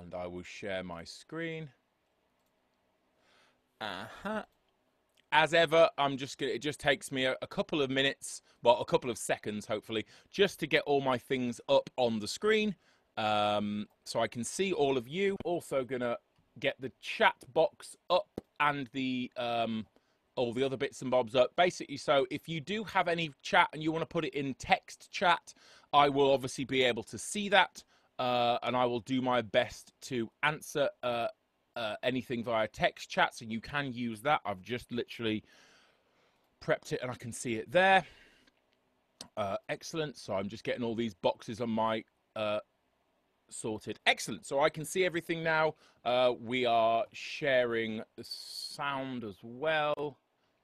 and I will share my screen. Uh -huh. As ever, I'm just gonna, it just takes me a, a couple of minutes, well, a couple of seconds, hopefully, just to get all my things up on the screen um, so I can see all of you. Also gonna get the chat box up and the um, all the other bits and bobs up. Basically, so if you do have any chat and you want to put it in text chat, I will obviously be able to see that uh, and I will do my best to answer uh, uh, anything via text chat. So you can use that. I've just literally prepped it and I can see it there. Uh, excellent. So I'm just getting all these boxes on my uh, sorted. Excellent. So I can see everything now. Uh, we are sharing the sound as well.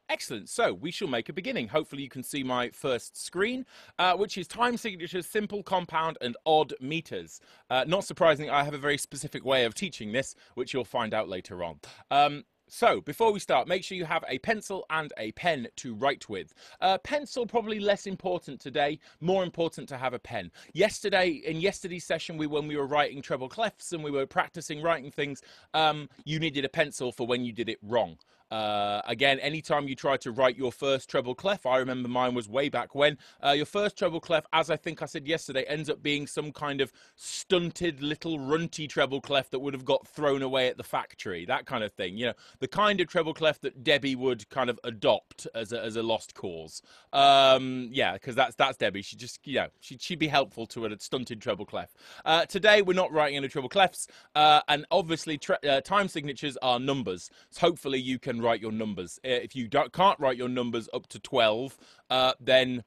Excellent. So we shall make a beginning. Hopefully, you can see my first screen, uh, which is time signatures, simple, compound, and odd meters. Uh, not surprising, I have a very specific way of teaching this, which you'll find out later on. Um, so, before we start, make sure you have a pencil and a pen to write with. Uh, pencil probably less important today, more important to have a pen. Yesterday, in yesterday's session, we when we were writing treble clefs and we were practicing writing things, um, you needed a pencil for when you did it wrong. Uh, again, anytime you try to write your first treble clef, I remember mine was way back when, uh, your first treble clef, as I think I said yesterday, ends up being some kind of stunted little runty treble clef that would have got thrown away at the factory, that kind of thing. You know, the kind of treble clef that Debbie would kind of adopt as a, as a lost cause. Um, yeah, because that's, that's Debbie. She just, you know, she, she'd be helpful to a stunted treble clef. Uh, today, we're not writing any treble clefs, uh, and obviously, uh, time signatures are numbers. So hopefully, you can write your numbers. Uh, if you can't write your numbers up to 12, uh, then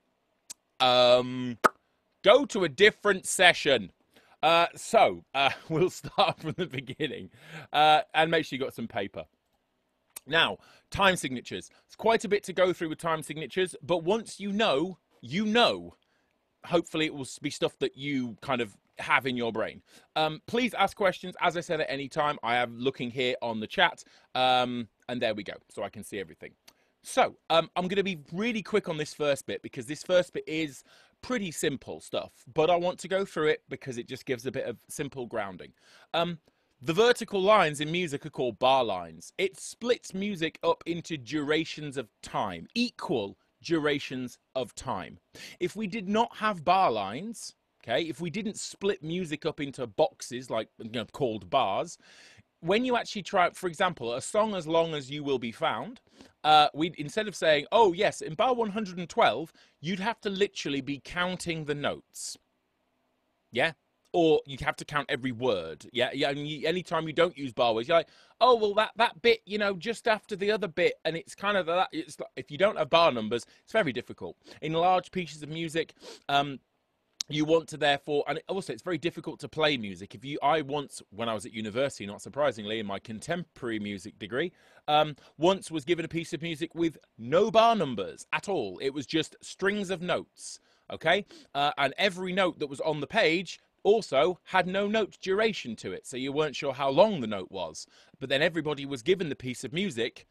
um, go to a different session. Uh, so uh, we'll start from the beginning uh, and make sure you got some paper. Now, time signatures. It's quite a bit to go through with time signatures, but once you know, you know. Hopefully, it will be stuff that you kind of have in your brain. Um, please ask questions, as I said, at any time. I am looking here on the chat. Um, and there we go. So I can see everything. So um, I'm going to be really quick on this first bit because this first bit is pretty simple stuff, but I want to go through it because it just gives a bit of simple grounding. Um, the vertical lines in music are called bar lines. It splits music up into durations of time, equal durations of time. If we did not have bar lines, okay, if we didn't split music up into boxes like you know, called bars, when you actually try, for example, a song as long as you will be found, uh, we instead of saying, oh yes, in bar 112, you'd have to literally be counting the notes. Yeah. Or you have to count every word. Yeah. yeah and you, anytime you don't use bar words, you're like, oh, well, that, that bit, you know, just after the other bit. And it's kind of that, it's, if you don't have bar numbers, it's very difficult. In large pieces of music, um, you want to therefore and also it's very difficult to play music if you i once when i was at university not surprisingly in my contemporary music degree um, once was given a piece of music with no bar numbers at all it was just strings of notes okay uh, and every note that was on the page also had no note duration to it so you weren't sure how long the note was but then everybody was given the piece of music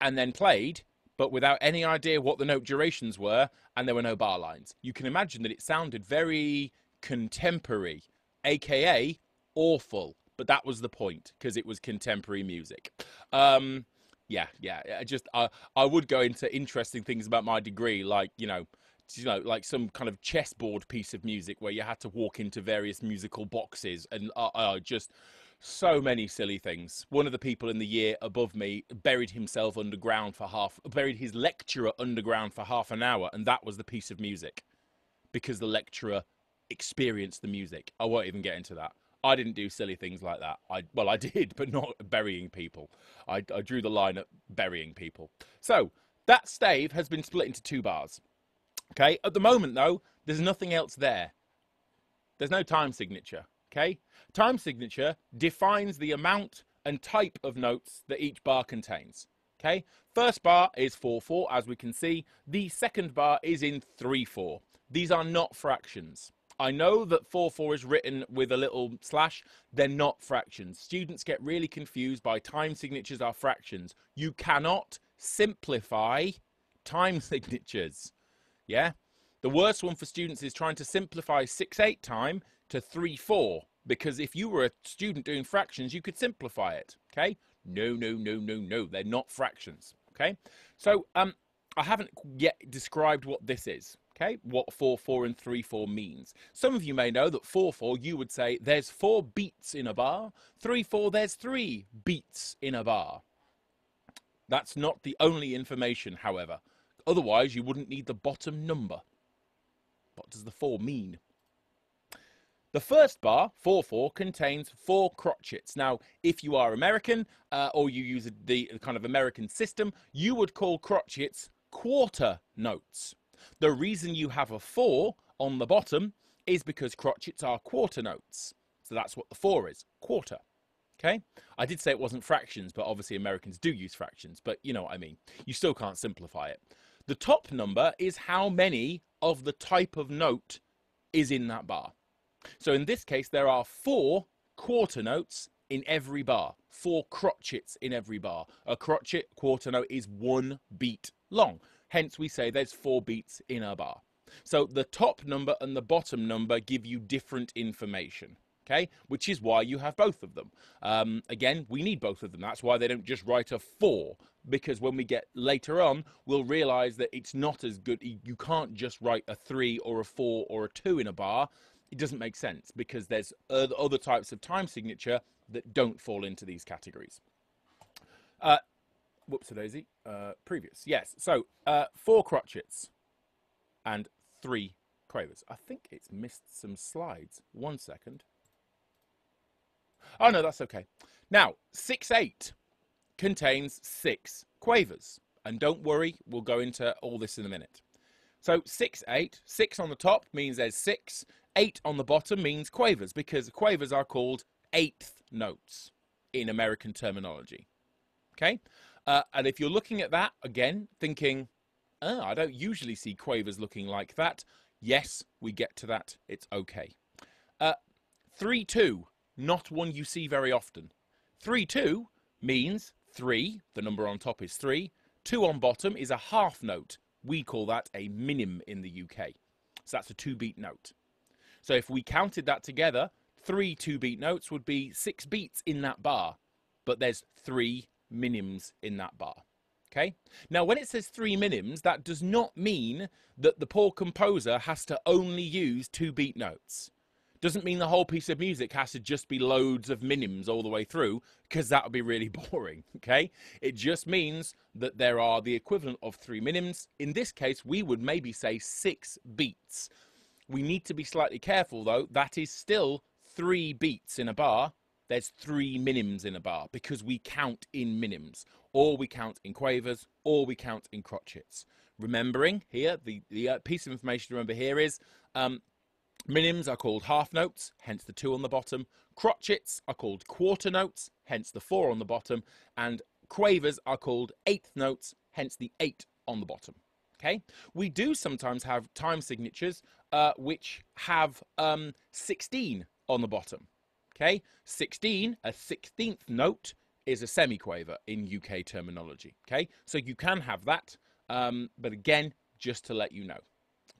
and then played but without any idea what the note durations were, and there were no bar lines. You can imagine that it sounded very contemporary, aka awful, but that was the point because it was contemporary music. Um, yeah, yeah. I just I I would go into interesting things about my degree, like you know. You know, like some kind of chessboard piece of music where you had to walk into various musical boxes, and I uh, uh, just so many silly things. One of the people in the year above me buried himself underground for half, buried his lecturer underground for half an hour, and that was the piece of music because the lecturer experienced the music. I won't even get into that. I didn't do silly things like that. I well, I did, but not burying people. I, I drew the line at burying people. So that stave has been split into two bars. Okay. At the moment, though, there's nothing else there. There's no time signature okay? Time signature defines the amount and type of notes that each bar contains, okay? First bar is 4-4, as we can see. The second bar is in 3-4. These are not fractions. I know that 4-4 is written with a little slash. They're not fractions. Students get really confused by time signatures are fractions. You cannot simplify time signatures. Yeah? The worst one for students is trying to simplify 6-8 time to 3 4 because if you were a student doing fractions, you could simplify it. Okay? No, no, no, no, no. They're not fractions. Okay? So um, I haven't yet described what this is. Okay, what 4 4 and 3 4 means. Some of you may know that 4 4, you would say there's four beats in a bar. 3 4, there's three beats in a bar. That's not the only information, however. Otherwise, you wouldn't need the bottom number. What does the 4 mean? The first bar, 4-4, contains four crotchets. Now, if you are American uh, or you use the kind of American system, you would call crotchets quarter notes. The reason you have a 4 on the bottom is because crotchets are quarter notes. So that's what the 4 is, quarter. Okay? I did say it wasn't fractions, but obviously Americans do use fractions, but you know what I mean. You still can't simplify it. The top number is how many of the type of note is in that bar. So in this case, there are four quarter notes in every bar, four crotchets in every bar. A crotchet quarter note is one beat long. Hence, we say there's four beats in a bar. So the top number and the bottom number give you different information. Okay, which is why you have both of them. Um, again, we need both of them. That's why they don't just write a four, because when we get later on, we'll realize that it's not as good. You can't just write a three or a four or a two in a bar it doesn't make sense because there's other types of time signature that don't fall into these categories. Uh, whoops a daisy. Uh, previous. Yes. So uh, four crotchets and three quavers. I think it's missed some slides. One second. Oh, no, that's okay. Now, 6 8 contains six quavers. And don't worry, we'll go into all this in a minute. So six, eight, six on the top means there's six, eight on the bottom means quavers because quavers are called eighth notes in American terminology. Okay? Uh, and if you're looking at that again, thinking, oh, I don't usually see quavers looking like that, yes, we get to that. It's okay. Uh, 3 2, not one you see very often. 3 2 means 3, the number on top is 3, 2 on bottom is a half note. We call that a minim in the UK. So that's a two beat note. So if we counted that together, three two beat notes would be six beats in that bar, but there's three minims in that bar. Okay? Now, when it says three minims, that does not mean that the poor composer has to only use two beat notes. Doesn't mean the whole piece of music has to just be loads of minims all the way through, because that would be really boring, okay? It just means that there are the equivalent of three minims. In this case, we would maybe say six beats. We need to be slightly careful though, that is still three beats in a bar. There's three minims in a bar because we count in minims, or we count in quavers, or we count in crotchets remembering here the, the uh, piece of information to remember here is um, Minims are called half notes, hence the two on the bottom. Crotchets are called quarter notes, hence the four on the bottom. And quavers are called eighth notes, hence the eight on the bottom. Okay, we do sometimes have time signatures uh, which have um, 16 on the bottom. Okay, 16, a 16th note is a semiquaver in UK terminology. Okay, so you can have that, um, but again, just to let you know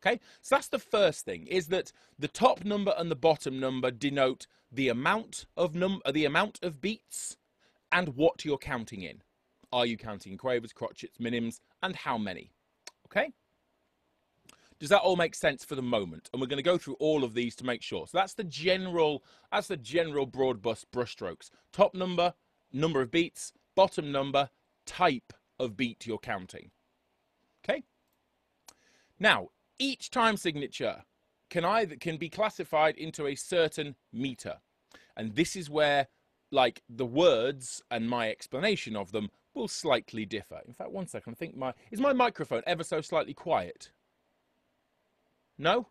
okay? So that's the first thing, is that the top number and the bottom number denote the amount of, num uh, the amount of beats and what you're counting in. Are you counting quavers, crotchets, minims, and how many? Okay? Does that all make sense for the moment? And we're going to go through all of these to make sure. So that's the general, that's the general broad brushstrokes. Top number, number of beats, bottom number, type of beat you're counting. Okay? Now, each time signature can either can be classified into a certain meter and this is where like the words and my explanation of them will slightly differ in fact one second i think my is my microphone ever so slightly quiet no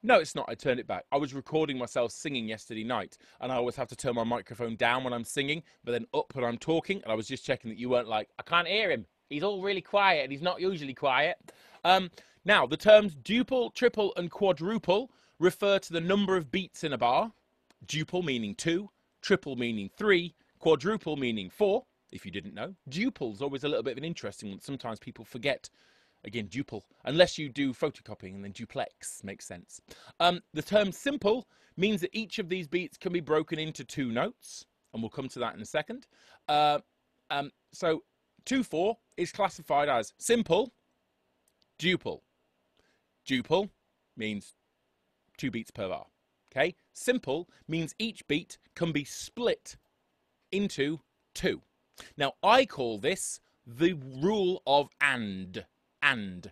no, it's not. I turned it back. I was recording myself singing yesterday night, and I always have to turn my microphone down when I'm singing, but then up when I'm talking, and I was just checking that you weren't like, I can't hear him. He's all really quiet, and he's not usually quiet. Um, now, the terms duple, triple, and quadruple refer to the number of beats in a bar. Duple meaning two, triple meaning three, quadruple meaning four, if you didn't know. Duple's always a little bit of an interesting one. Sometimes people forget again duple unless you do photocopying and then duplex makes sense um, the term simple means that each of these beats can be broken into two notes and we'll come to that in a second uh, um, so 2-4 is classified as simple, duple. Duple means two beats per bar. Okay? Simple means each beat can be split into two. Now, I call this the rule of AND. AND.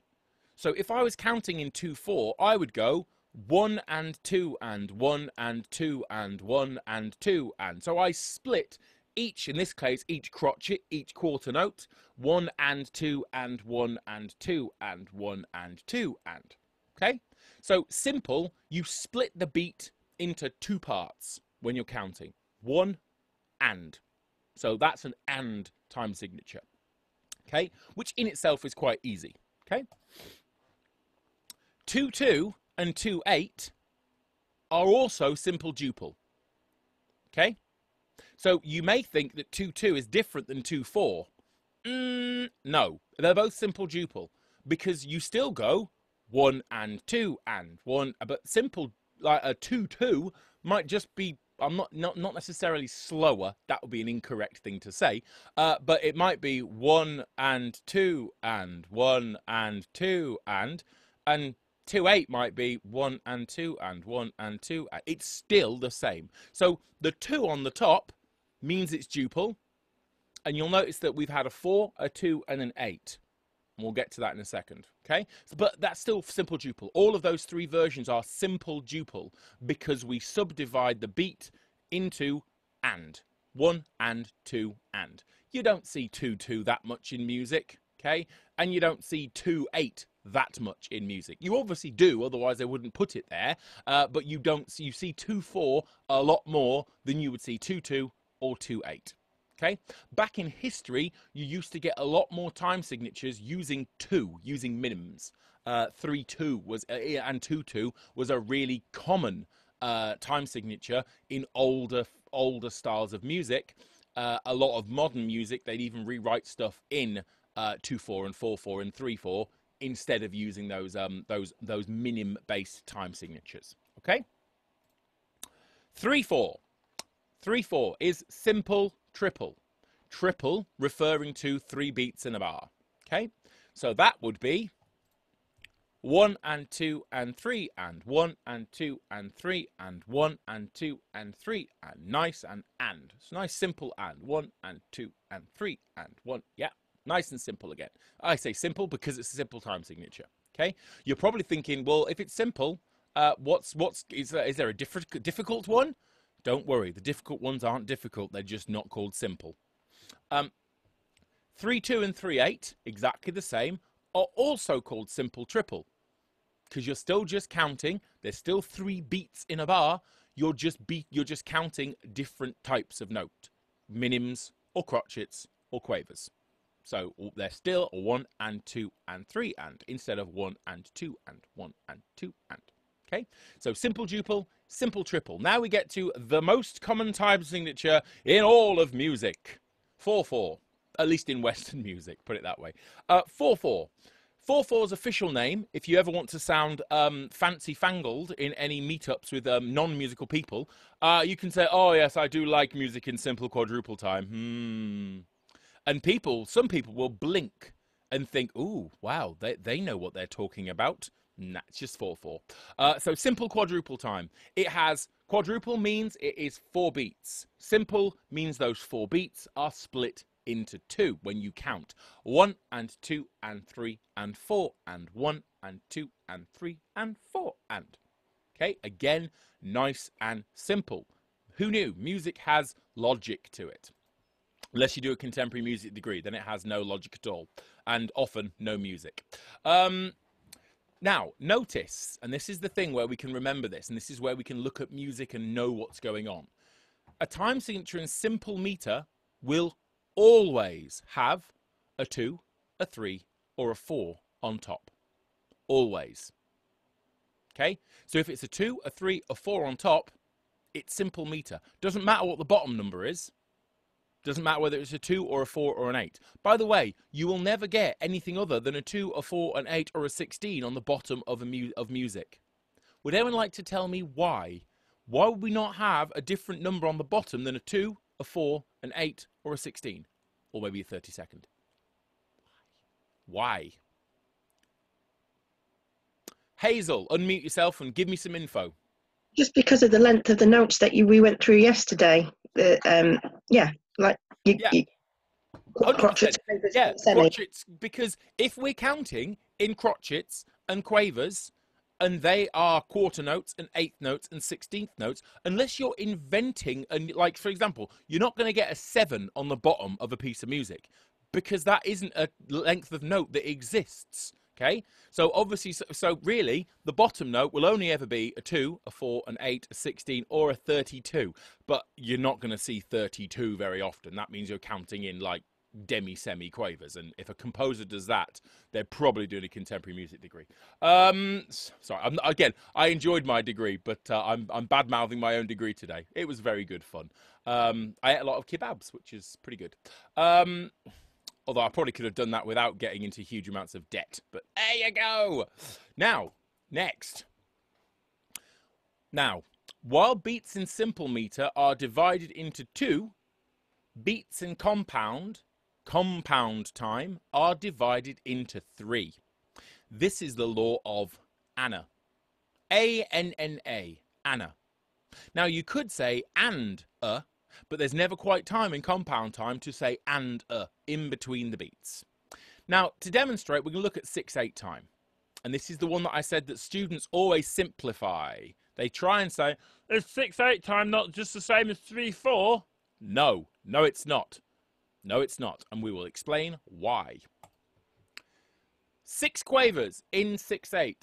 So if I was counting in 2-4, I would go 1 and 2 and 1 and 2 and 1 and 2 and. So I split each, in this case, each crotchet, each quarter note, one and two and one and two and one and two and. Okay? So simple, you split the beat into two parts when you're counting. One and. So that's an and time signature. Okay? Which in itself is quite easy. Okay? 2 2 and 2 8 are also simple duple. Okay? So you may think that 2 2 is different than 2 4. Mm, no, they're both simple duple because you still go 1 and 2 and 1, uh, but simple, like a 2 2 might just be I'm not, not not necessarily slower. That would be an incorrect thing to say, uh, but it might be one and two and one and two and and two eight might be one and two and one and two. Uh, it's still the same. So the two on the top means it's duple. And you'll notice that we've had a 4, a 2, and an 8. And we'll get to that in a second, okay? But that's still simple duple. All of those three versions are simple duple because we subdivide the beat into and. One and two and. You don't see two two that much in music, okay? And you don't see two eight that much in music. You obviously do, otherwise they wouldn't put it there. Uh, but you don't. You see two four a lot more than you would see two two or 2-8. Okay, back in history, you used to get a lot more time signatures using 2, using minims. 3-2 uh, was uh, and 2-2 was a really common uh, time signature in older older styles of music. Uh, a lot of modern music, they'd even rewrite stuff in uh, two four and four four and three four instead of using those um, those those minim based time signatures. Okay. Three four. Three four is simple triple. Triple referring to three beats in a bar. Okay, so that would be one and two and three and one and two and three and one and two and three and nice and and. It's nice simple and one and two and three and one. Yeah, nice and simple again. I say simple because it's a simple time signature. Okay, you're probably thinking, well, if it's simple, uh, what's what's is there, is there a different difficult one? Don't worry, the difficult ones aren't difficult, they're just not called simple. Um, 3 2 and 3 8, exactly the same, are also called simple triple because you're still just counting, there's still three beats in a bar, you're just, beat, you're just counting different types of note minims or crotchets or quavers. So they're still one and two and three and instead of one and two and one and two and. Okay, so simple duple, simple triple. Now we get to the most common time signature in all of music. 4-4, at least in Western music, put it that way. 4-4. Uh, 4 fours official name, if you ever want to sound um, fancy-fangled in any meetups with um, non-musical people, uh, you can say, oh, yes, I do like music in simple quadruple time. Hmm. And people, some people will blink and think, ooh, wow, they, they know what they're talking about. Nah, it's just 4 4. Uh, so simple quadruple time. It has quadruple means it is four beats. Simple means those four beats are split into two when you count one and two and three and four and one and two and three and four and. Okay, again, nice and simple. Who knew? Music has logic to it. Unless you do a contemporary music degree, then it has no logic at all, and often no music. Um, now, notice, and this is the thing where we can remember this, and this is where we can look at music and know what's going on. A time signature in simple meter will always have a 2, a 3, or a 4 on top. Always. Okay? So if it's a 2, a 3, a 4 on top, it's simple meter. Doesn't matter what the bottom number is, doesn't matter whether it's a 2 or a 4 or an 8. By the way, you will never get anything other than a 2, a 4, an 8, or a 16 on the bottom of, mu of music. Would anyone like to tell me why? Why would we not have a different number on the bottom than a 2, a 4, an 8, or a 16? Or maybe a 30 second? Why? Hazel, unmute yourself and give me some info. Just because of the length of the notes that you, we went through yesterday. um, yeah, like you, yeah. you crotchets, quavers, yeah, crotchets. Because if we're counting in crotchets and quavers, and they are quarter notes and eighth notes and sixteenth notes, unless you're inventing and like for example, you're not going to get a seven on the bottom of a piece of music because that isn't a length of note that exists. Okay, so obviously, so, so, really, the bottom note will only ever be a 2, a 4, an 8, a 16, or a 32. But you're not going to see 32 very often. That means you're counting in like demi semi quavers. And if a composer does that, they're probably doing a contemporary music degree. Um, sorry, I'm, again, I enjoyed my degree, but uh, I'm, I'm bad mouthing my own degree today. It was very good fun. Um, I ate a lot of kebabs, which is pretty good. Um, Although I probably could have done that without getting into huge amounts of debt. But there you go. Now, next. Now, while beats in simple meter are divided into two, beats in compound, compound time, are divided into three. This is the law of Anna. A N N A, Anna. Now you could say and a but there's never quite time in compound time to say and a uh, in between the beats. Now, to demonstrate, we're going to look at 6-8 time. And this is the one that I said that students always simplify. They try and say, is 6-8 time not just the same as 3-4? No, no it's not. No it's not, and we will explain why. Six quavers in 6-8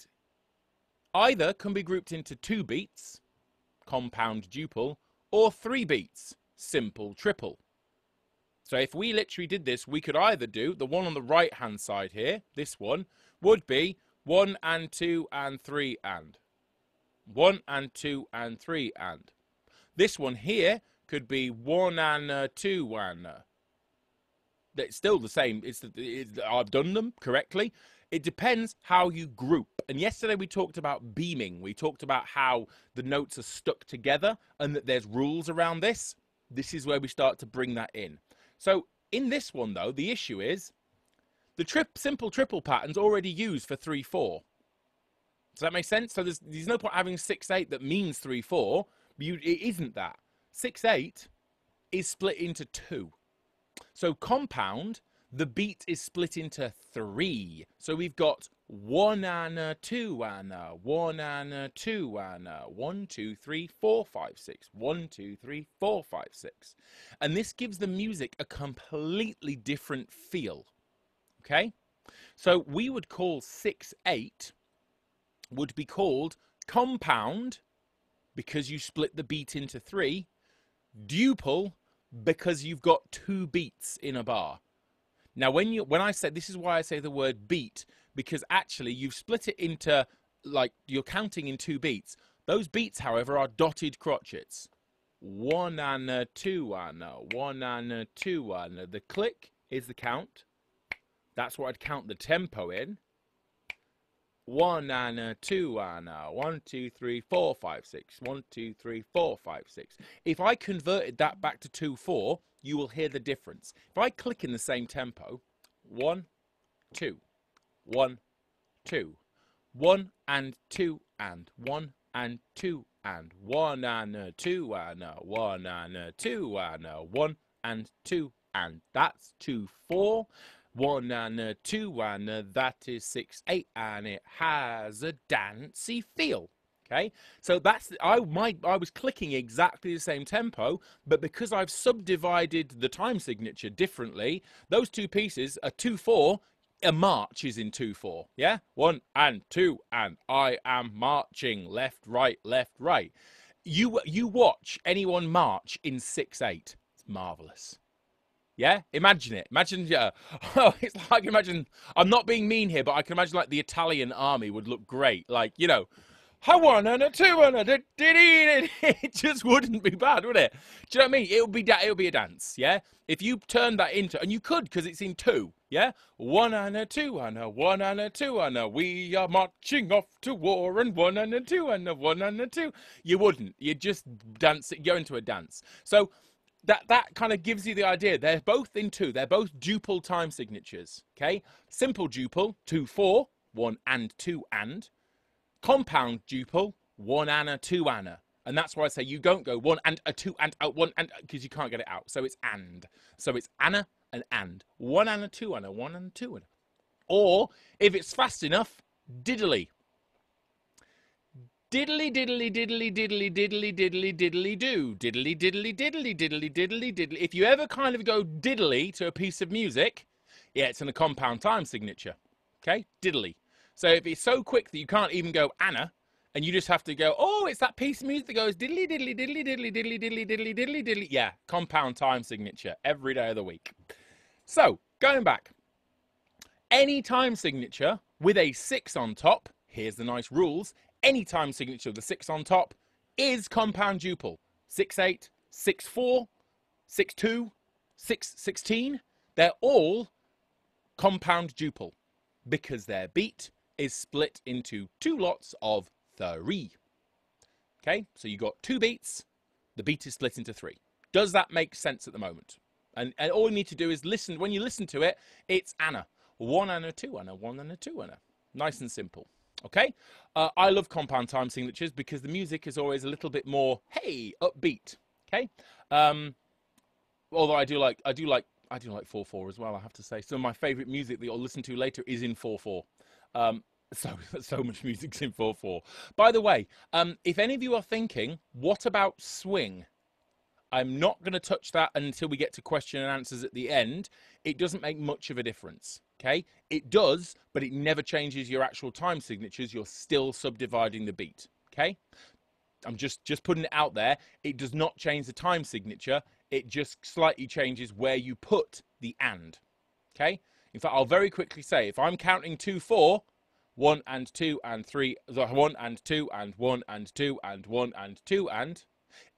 either can be grouped into two beats, compound duple, or three beats, simple triple. So if we literally did this, we could either do the one on the right hand side here, this one, would be 1 and 2 and 3 and. 1 and 2 and 3 and. This one here could be 1 and uh, 2 and. Uh, it's still the same. It's, it's I've done them correctly. It depends how you group. And yesterday we talked about beaming. We talked about how the notes are stuck together and that there's rules around this this is where we start to bring that in. So in this one, though, the issue is the trip, simple triple pattern's already used for 3-4. Does that make sense? So there's, there's no point having 6-8 that means 3-4. It isn't that. 6-8 is split into 2. So compound, the beat is split into 3. So we've got one and a two and a one and a two and a one, two, three, four, five, six. One, two, three, four, five, six. And this gives the music a completely different feel. Okay? So we would call six, eight would be called compound because you split the beat into three, duple because you've got two beats in a bar. Now, when you when I say this is why I say the word beat because actually you've split it into like you're counting in two beats. Those beats, however, are dotted crotchets. One and a two and a one and a two and a. The click is the count. That's what I'd count the tempo in. One and a two and a If I converted that back to two four, you will hear the difference. If I click in the same tempo, one, two one, two. One and two and one and two and one and a two and a one and a two and a one and two and that's two four one and a two and a, that is six eight and it has a dancey feel okay so that's i my i was clicking exactly the same tempo but because i've subdivided the time signature differently those two pieces are two four a march is in 2-4, yeah? One and two and I am marching left, right, left, right. You, you watch anyone march in 6-8. It's marvellous. Yeah, imagine it. Imagine, yeah. oh, it's like imagine. I'm not being mean here, but I can imagine like the Italian army would look great. Like you know, I and a two and a did it. It just wouldn't be bad, would it? Do you know what I mean? It would be da- it would be a dance, yeah. If you turn that into and you could because it's in two, yeah. One and a two and a one and a two and a we are marching off to war and one and a two and a one and a two. You wouldn't. You'd just dance. it. Go into a dance. So that that kind of gives you the idea. They're both in two. They're both duple time signatures. Okay, simple duple two four one and two and compound duple, one anna, two anna. And that's why I say you don't go one and a two and a one and because you can't get it out. So it's and. So it's anna and and. One anna, two anna, one and two anna. Or if it's fast enough, diddly. Diddly diddly diddly diddly diddly diddly diddly do. Diddly diddly diddly diddly diddly diddly. If you ever kind of go diddly to a piece of music, yeah, it's in a compound time signature. Okay? Diddly. So if it's so quick that you can't even go Anna, and you just have to go, oh, it's that piece of music that goes diddly diddly diddly diddly diddly diddly diddly diddly diddly. Yeah, compound time signature every day of the week. So going back, any time signature with a six on top. Here's the nice rules. Any time signature with a six on top is compound duple. Six eight, six four, six two, six sixteen. They're all compound duple because they're beat is split into two lots of three. Okay, so you got two beats, the beat is split into three. Does that make sense at the moment? And, and all you need to do is listen. When you listen to it, it's Anna. One Anna, two Anna, one Anna, two Anna. Nice and simple. Okay? Uh, I love compound time signatures because the music is always a little bit more, hey, upbeat. Okay? Um, although I do like, I do like, I do like 4-4 as well, I have to say. Some of my favorite music that you'll listen to later is in 4-4. Um, so so much music's in 4-4 by the way um, if any of you are thinking what about swing i'm not going to touch that until we get to question and answers at the end it doesn't make much of a difference okay it does but it never changes your actual time signatures you're still subdividing the beat okay i'm just just putting it out there it does not change the time signature it just slightly changes where you put the and okay in fact, I'll very quickly say, if I'm counting two, four, one and two and three, the one and two and one and two and one and two and,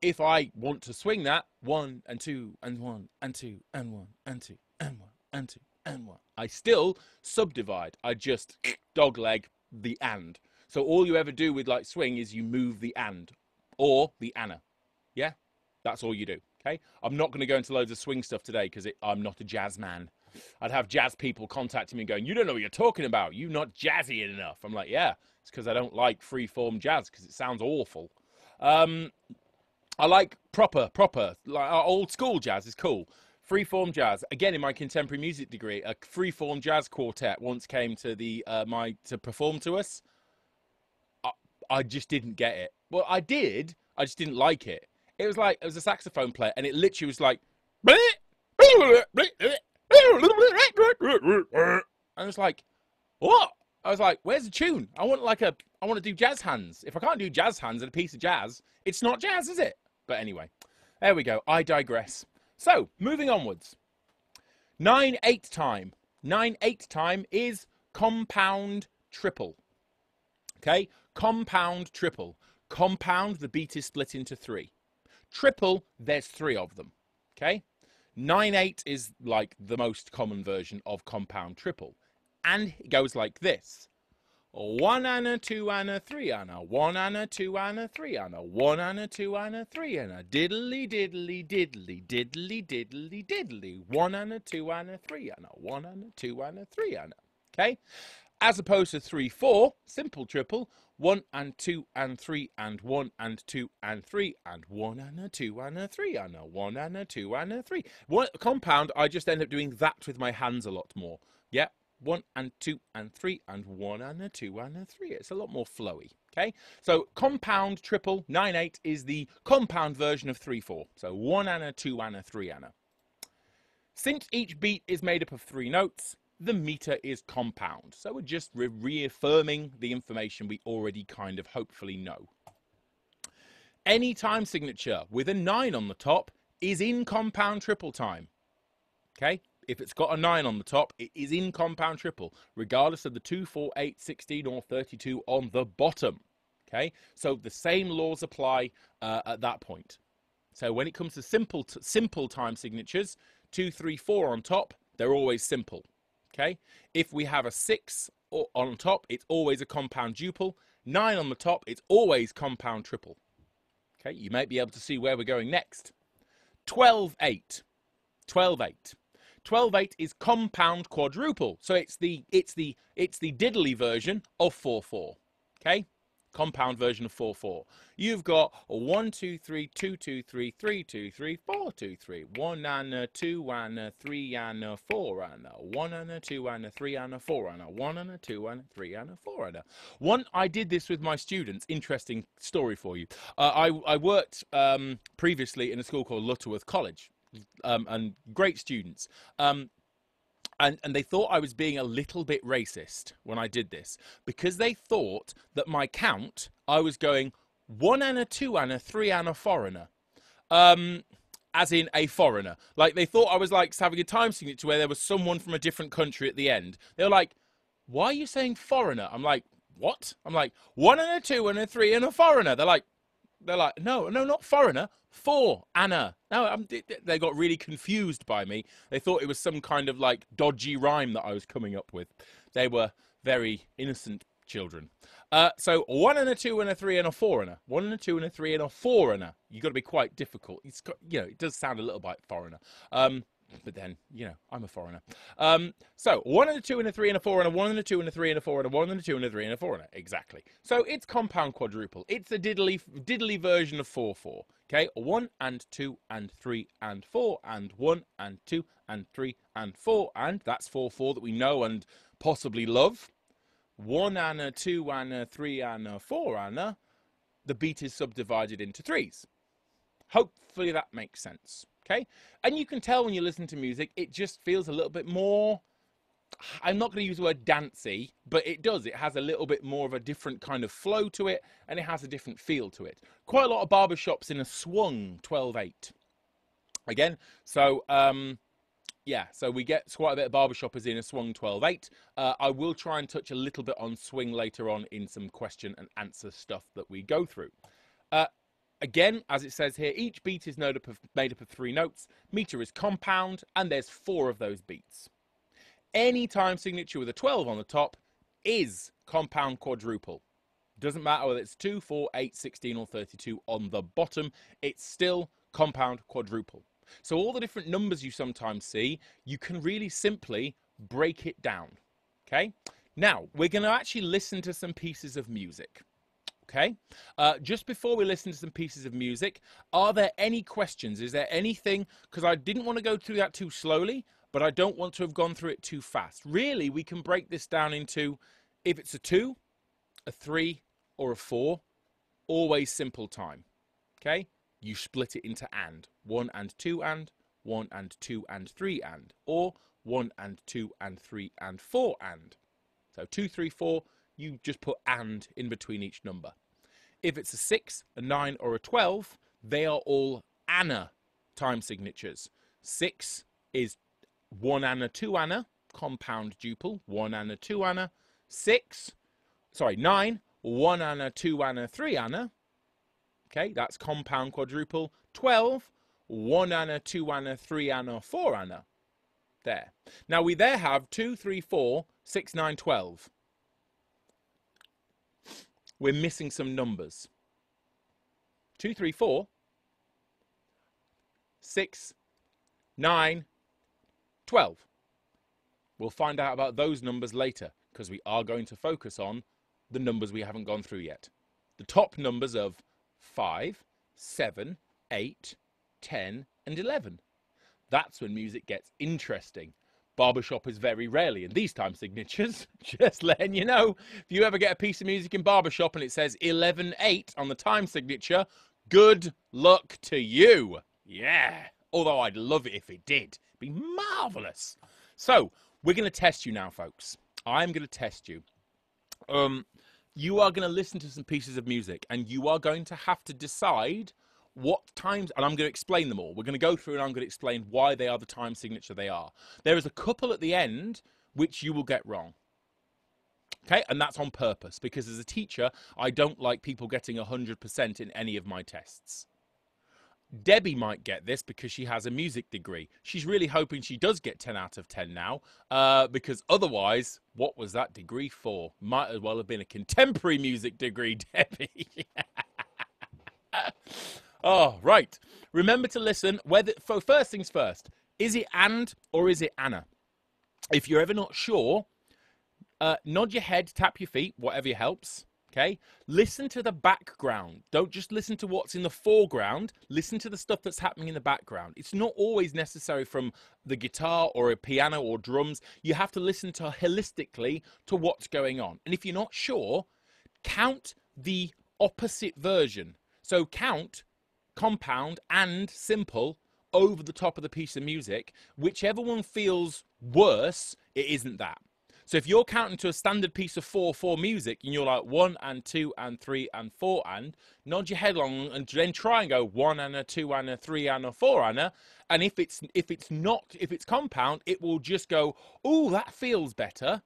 if I want to swing that, one and two and one and two and one and two and one and two and one. I still subdivide. I just dog leg the and. So all you ever do with like swing is you move the and or the anna. Yeah? That's all you do. Okay? I'm not going to go into loads of swing stuff today because I'm not a jazz man. I'd have jazz people contacting me going, You don't know what you're talking about. You're not jazzy enough. I'm like, Yeah, it's because I don't like free form jazz because it sounds awful. Um, I like proper, proper, like uh, old school jazz is cool. Free-form jazz. Again, in my contemporary music degree, a free-form jazz quartet once came to the uh, my to perform to us. I, I just didn't get it. Well, I did. I just didn't like it. It was like it was a saxophone player, and it literally was like, bleh, bleh, bleh, and it's like, what? I was like, where's the tune? I want like a, I want to do jazz hands. If I can't do jazz hands and a piece of jazz, it's not jazz, is it? But anyway, there we go. I digress. So moving onwards. Nine eight time. Nine eight time is compound triple. Okay, compound triple. Compound, the beat is split into three. Triple, there's three of them. Okay, 9-8 is like the most common version of compound triple. And it goes like this. One and a two and a three and a one and a two and a three and a one and a two and a three and a diddly diddly diddly diddly diddly diddly one and a two and a three and a one and a two and a three and a okay as opposed to 3 4, simple triple, 1 and 2 and 3 and 1 and 2 and 3 and 1 and a 2 and a 3 and a 1 and a 2 and a 3. compound, I just end up doing that with my hands a lot more. Yeah, 1 and 2 and 3 and 1 and a 2 and a 3. It's a lot more flowy. Okay, so compound triple 9 8 is the compound version of 3 4. So 1 and a 2 and a 3 and a. Since each beat is made up of three notes, the meter is compound. So we're just re reaffirming the information we already kind of hopefully know. Any time signature with a 9 on the top is in compound triple time. Okay? If it's got a 9 on the top, it is in compound triple, regardless of the 2, 4, 8, 16, or 32 on the bottom. Okay? So the same laws apply uh, at that point. So when it comes to simple, simple time signatures, two, three, four on top, they're always simple. Okay, if we have a six on top, it's always a compound duple. Nine on the top, it's always compound triple. Okay, you might be able to see where we're going next. 12, 8. 12, 8. 12, 8 is compound quadruple. So it's the, it's the, it's the diddly version of 4, 4. Okay, compound version of 4-4. You've got 1, 2, 3, 2, 2, 3, 3, 2, 3, 4, 2, 3, 1 uh, uh, and uh, a 2 and a 3 and a 4 and a 1 and a 2 and a 3 and a 4 and a 1 and a 2 and a 3 and a 4 and a 1. I did this with my students. Interesting story for you. Uh, I, I worked um, previously in a school called Lutterworth College. Um, and great students. Um, and, and they thought I was being a little bit racist when I did this because they thought that my count, I was going one and a two and a three and a foreigner. Um, as in a foreigner. Like they thought I was like having a time signature where there was someone from a different country at the end. They were like, why are you saying foreigner? I'm like, what? I'm like, one and a two and a three and a foreigner. They're like, they're like, no, no, not foreigner, for Anna. Now I'm, um, they got really confused by me. They thought it was some kind of like dodgy rhyme that I was coming up with. They were very innocent children. Uh, so one and a two and a three and a four and a one and a two and a three and a four and a. You got to be quite difficult. It's got, you know it does sound a little bit foreigner. Um, but then you know I'm a foreigner. Um, so one and a two and a three and a four and a one and a two and a three and a four and a one and a two and a three and a four and a exactly. So it's compound quadruple. It's a diddly diddly version of four four. Okay, one and two and three and four and one and two and three and four and that's four four that we know and possibly love. One and a two and a three and a four and a. The beat is subdivided into threes. Hopefully that makes sense okay? And you can tell when you listen to music, it just feels a little bit more, I'm not going to use the word dancey, but it does. It has a little bit more of a different kind of flow to it, and it has a different feel to it. Quite a lot of barbershops in a swung 12-8. Again, so um, yeah, so we get quite a bit of barbershoppers in a swung 12-8. Uh, I will try and touch a little bit on swing later on in some question and answer stuff that we go through. Uh, Again, as it says here, each beat is made up, of, three notes, meter is compound, and there's four of those beats. Any time signature with a 12 on the top is compound quadruple. Doesn't matter whether it's 2, 4, 8, 16, or 32 on the bottom, it's still compound quadruple. So all the different numbers you sometimes see, you can really simply break it down. Okay? Now, we're going to actually listen to some pieces of music okay? Uh, just before we listen to some pieces of music, are there any questions? Is there anything? Because I didn't want to go through that too slowly, but I don't want to have gone through it too fast. Really, we can break this down into if it's a two, a three, or a four, always simple time, okay? You split it into and one and two and one and two and three and or one and two and three and four and. So two, three, four, you just put and in between each number. If it's a 6, a 9, or a 12, they are all Anna time signatures. 6 is 1 Anna, 2 Anna, compound duple, 1 Anna, 2 Anna. 6, sorry, 9, 1 Anna, 2 Anna, 3 Anna. Okay, that's compound quadruple. 12, 1 Anna, 2 Anna, 3 Anna, 4 Anna. There. Now we there have 2, 3, 4, 6, 9, 12 we're missing some numbers. 2, 3, 4, 6, 9, 12. We'll find out about those numbers later because we are going to focus on the numbers we haven't gone through yet. The top numbers of 5, 7, 8, 10 and 11. That's when music gets interesting Barbershop is very rarely in these time signatures. Just letting you know, if you ever get a piece of music in Barbershop and it says 11 8 on the time signature, good luck to you. Yeah. Although I'd love it if it did. It'd be marvellous. So, we're going to test you now, folks. I'm going to test you. Um, you are going to listen to some pieces of music and you are going to have to decide – what times, and I'm going to explain them all. We're going to go through and I'm going to explain why they are the time signature they are. There is a couple at the end which you will get wrong. Okay, and that's on purpose because as a teacher, I don't like people getting 100% in any of my tests. Debbie might get this because she has a music degree. She's really hoping she does get 10 out of 10 now, uh, because otherwise, what was that degree for? Might as well have been a contemporary music degree, Debbie. Oh, right. Remember to listen. Whether for first things first, is it and or is it Anna? If you're ever not sure, uh, nod your head, tap your feet, whatever helps. Okay. Listen to the background. Don't just listen to what's in the foreground. Listen to the stuff that's happening in the background. It's not always necessary from the guitar or a piano or drums. You have to listen to holistically to what's going on. And if you're not sure, count the opposite version. So count compound and simple over the top of the piece of music, whichever one feels worse, it isn't that. So if you're counting to a standard piece of 4-4 music and you're like 1 and 2 and 3 and 4 and, nod your head along and then try and go 1 and a 2 and a 3 and a 4 and a, and if it's, if it's not, if it's compound, it will just go, oh, that feels better.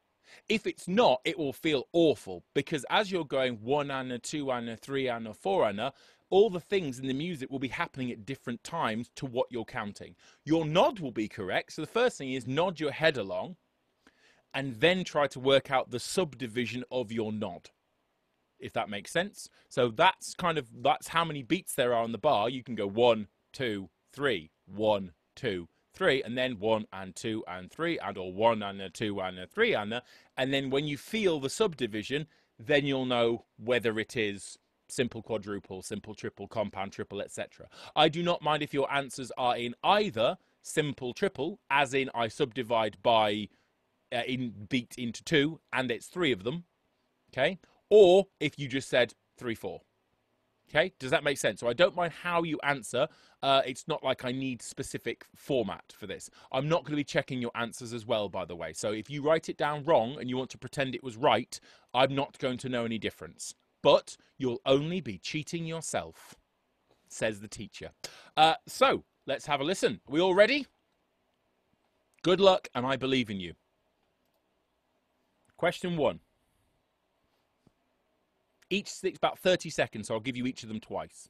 If it's not, it will feel awful because as you're going one and a two and a three and a four and a, all the things in the music will be happening at different times to what you're counting. Your nod will be correct. So the first thing is nod your head along and then try to work out the subdivision of your nod if that makes sense so that's kind of that's how many beats there are on the bar you can go one two three one two three and then one and two and three and or one and a two and a three and a and then when you feel the subdivision then you'll know whether it is simple quadruple, simple triple, compound triple, etc. I do not mind if your answers are in either simple triple, as in I subdivide by uh, in beat into two, and it's three of them, okay? Or if you just said three, four. Okay, does that make sense? So I don't mind how you answer. Uh, it's not like I need specific format for this. I'm not going to be checking your answers as well, by the way. So if you write it down wrong and you want to pretend it was right, I'm not going to know any difference but you'll only be cheating yourself, says the teacher. Uh, so let's have a listen. Are we all ready? Good luck, and I believe in you. Question one. Each, it's about 30 seconds, so I'll give you each of them twice.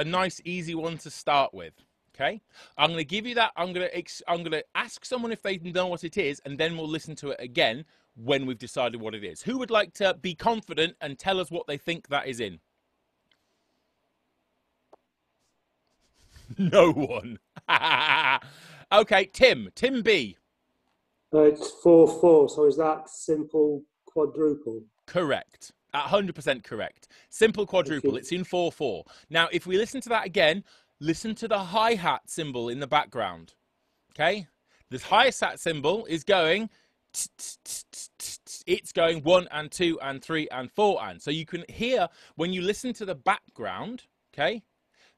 a nice, easy one to start with. Okay, I'm going to give you that. I'm going to I'm going to ask someone if they know what it is, and then we'll listen to it again when we've decided what it is. Who would like to be confident and tell us what they think that is in? No one. okay, Tim. Tim B. Uh, it's four four. So is that simple quadruple? Correct. 100% correct. Simple quadruple. It's in 4 4. Now, if we listen to that again, listen to the hi hat symbol in the background. Okay? this hi hat symbol is going. It's going one and two and three and four and. So you can hear when you listen to the background, okay,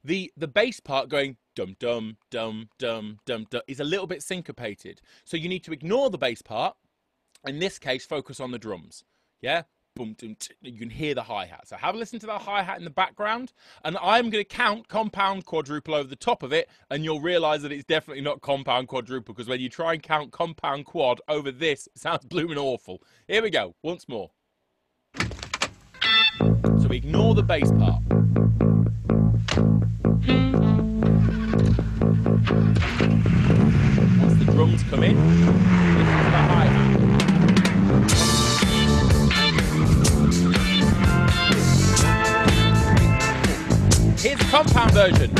the the bass part going dum dum dum dum dum dum is a little bit syncopated. So you need to ignore the bass part. In this case, focus on the drums. Yeah boom, boom, you can hear the hi hat. So have a listen to that hi hat in the background, and I'm going to count compound quadruple over the top of it, and you'll realize that it's definitely not compound quadruple because when you try and count compound quad over this, it sounds blooming awful. Here we go, once more. So ignore the bass part. Once the drums come in, compound version.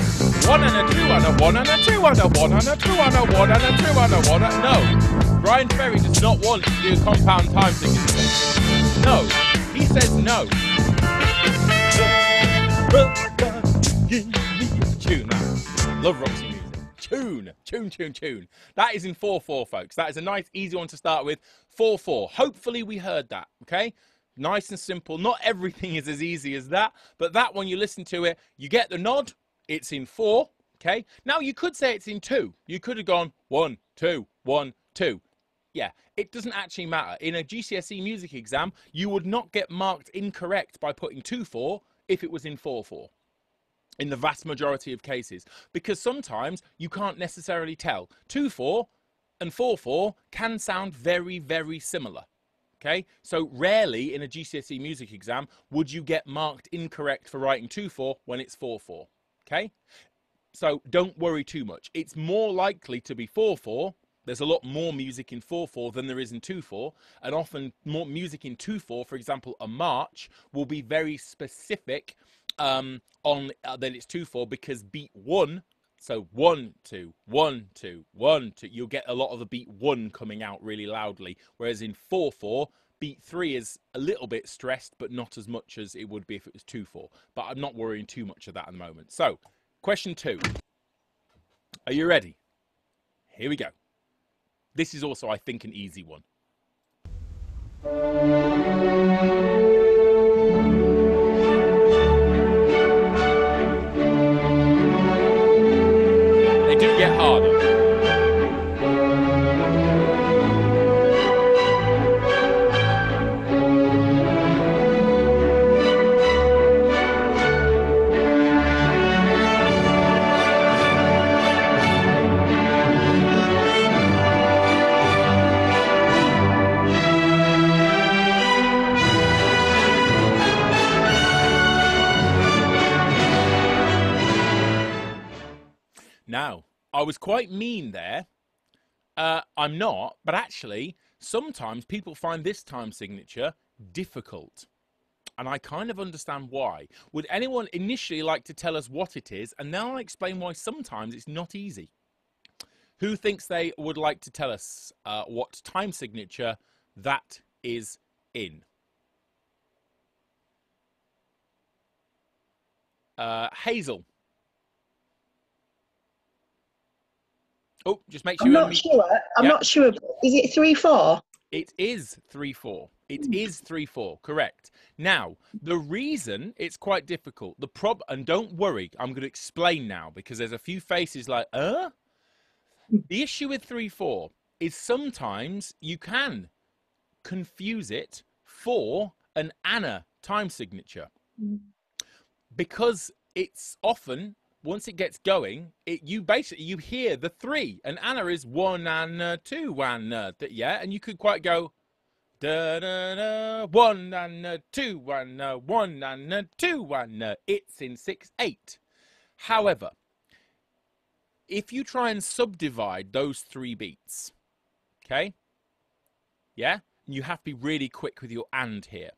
One and a two and a one and a two and a one and a two and a one and a two and a one and no. Brian Ferry does not want to do compound time signatures. No. He says no. Tune that. Love Roxy music. Tune, tune, tune, tune. That is in 4 4, folks. That is a nice, easy one to start with. 4 4. Hopefully, we heard that, okay? Nice and simple. Not everything is as easy as that, but that one, you listen to it, you get the nod. It's in four. Okay. Now, you could say it's in two. You could have gone one, two, one, two. Yeah, it doesn't actually matter. In a GCSE music exam, you would not get marked incorrect by putting 2 4 if it was in 4 4 in the vast majority of cases because sometimes you can't necessarily tell. 2 4 and 4 4 can sound very, very similar. Okay, so rarely in a GCSE music exam would you get marked incorrect for writing 2-4 when it's 4-4. Okay, so don't worry too much. It's more likely to be 4-4. There's a lot more music in 4-4 than there is in 2-4, and often more music in 2-4, for example, a march, will be very specific um, on uh, that it's 2-4 because beat 1 so one, two, one, two, one, two. You'll get a lot of the beat one coming out really loudly. Whereas in four, four, beat three is a little bit stressed, but not as much as it would be if it was two, four. But I'm not worrying too much of that at the moment. So question two. Are you ready? Here we go. This is also, I think, an easy one. was quite mean there. Uh, I'm not, but actually, sometimes people find this time signature difficult. And I kind of understand why. Would anyone initially like to tell us what it is? And then I'll explain why sometimes it's not easy. Who thinks they would like to tell us uh, what time signature that is in? Uh, Hazel Oh, just make sure. I'm not sure. I'm not sure. Is it three four? It is three four. It hmm. is three four. Correct. Now the reason it's quite difficult. The prob and don't worry. I'm going to explain now because there's a few faces like uh. The issue with three four is sometimes you can confuse it for an Anna time signature hmm. because it's often once it gets going, it you basically you hear the three, and Anna is one and uh, two and uh, th- yeah, and you could quite go da da da one and uh, two and uh, one and uh, two and uh, it's in six eight. However, if you try and subdivide those three beats, okay, yeah, you have to be really quick with your and here.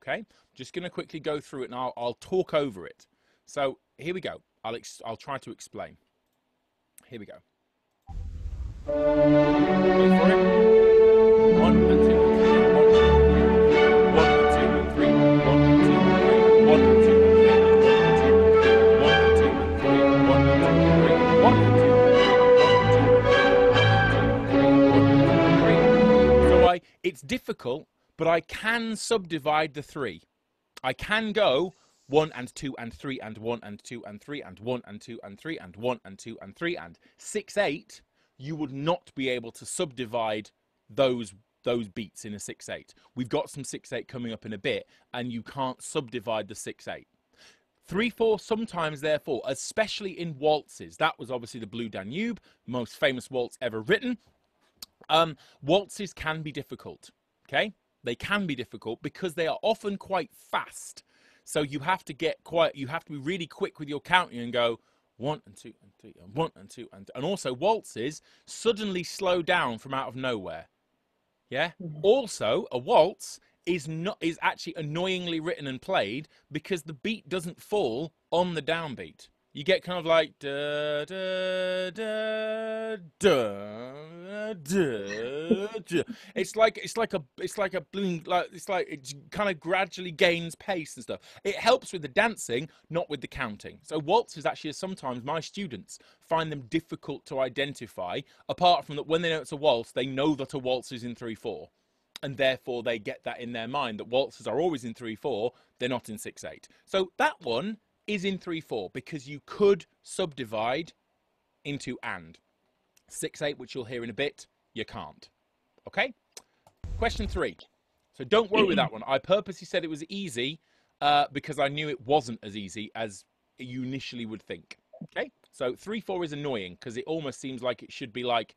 Okay, I'm just going to quickly go through it and I'll, I'll talk over it. So here we go. I'll, I'll try to explain. Here we go. So I, It's difficult, but I can subdivide the three. I can go one and two and three and one and two and three and one and two and three and one and two and three and six eight, you would not be able to subdivide those those beats in a six eight. We've got some six eight coming up in a bit, and you can't subdivide the six eight. Three four sometimes, therefore, especially in waltzes. That was obviously the Blue Danube, most famous waltz ever written. Um, waltzes can be difficult. Okay, they can be difficult because they are often quite fast so you have to get quite, you have to be really quick with your counting and go one and two and three and one and two and and also waltzes suddenly slow down from out of nowhere. Yeah. Mm-hmm. Also, a waltz is not is actually annoyingly written and played because the beat doesn't fall on the downbeat you get kind of like da da da da It's like it's like a it's like a bloom like it's like it kind of gradually gains pace and stuff. It helps with the dancing, not with the counting. So waltzes actually sometimes my students find them difficult to identify. Apart from that, when they know it's a waltz, they know that a waltz is in three four and therefore they get that in their mind that waltzes are always in 3 4, they're not in 6 8. So that one is in 3-4 because you could subdivide into and. 6-8, which you'll hear in a bit, you can't. Okay? Question three. So don't worry with that one. I purposely said it was easy uh, because I knew it wasn't as easy as you initially would think. Okay? So 3-4 is annoying because it almost seems like it should be like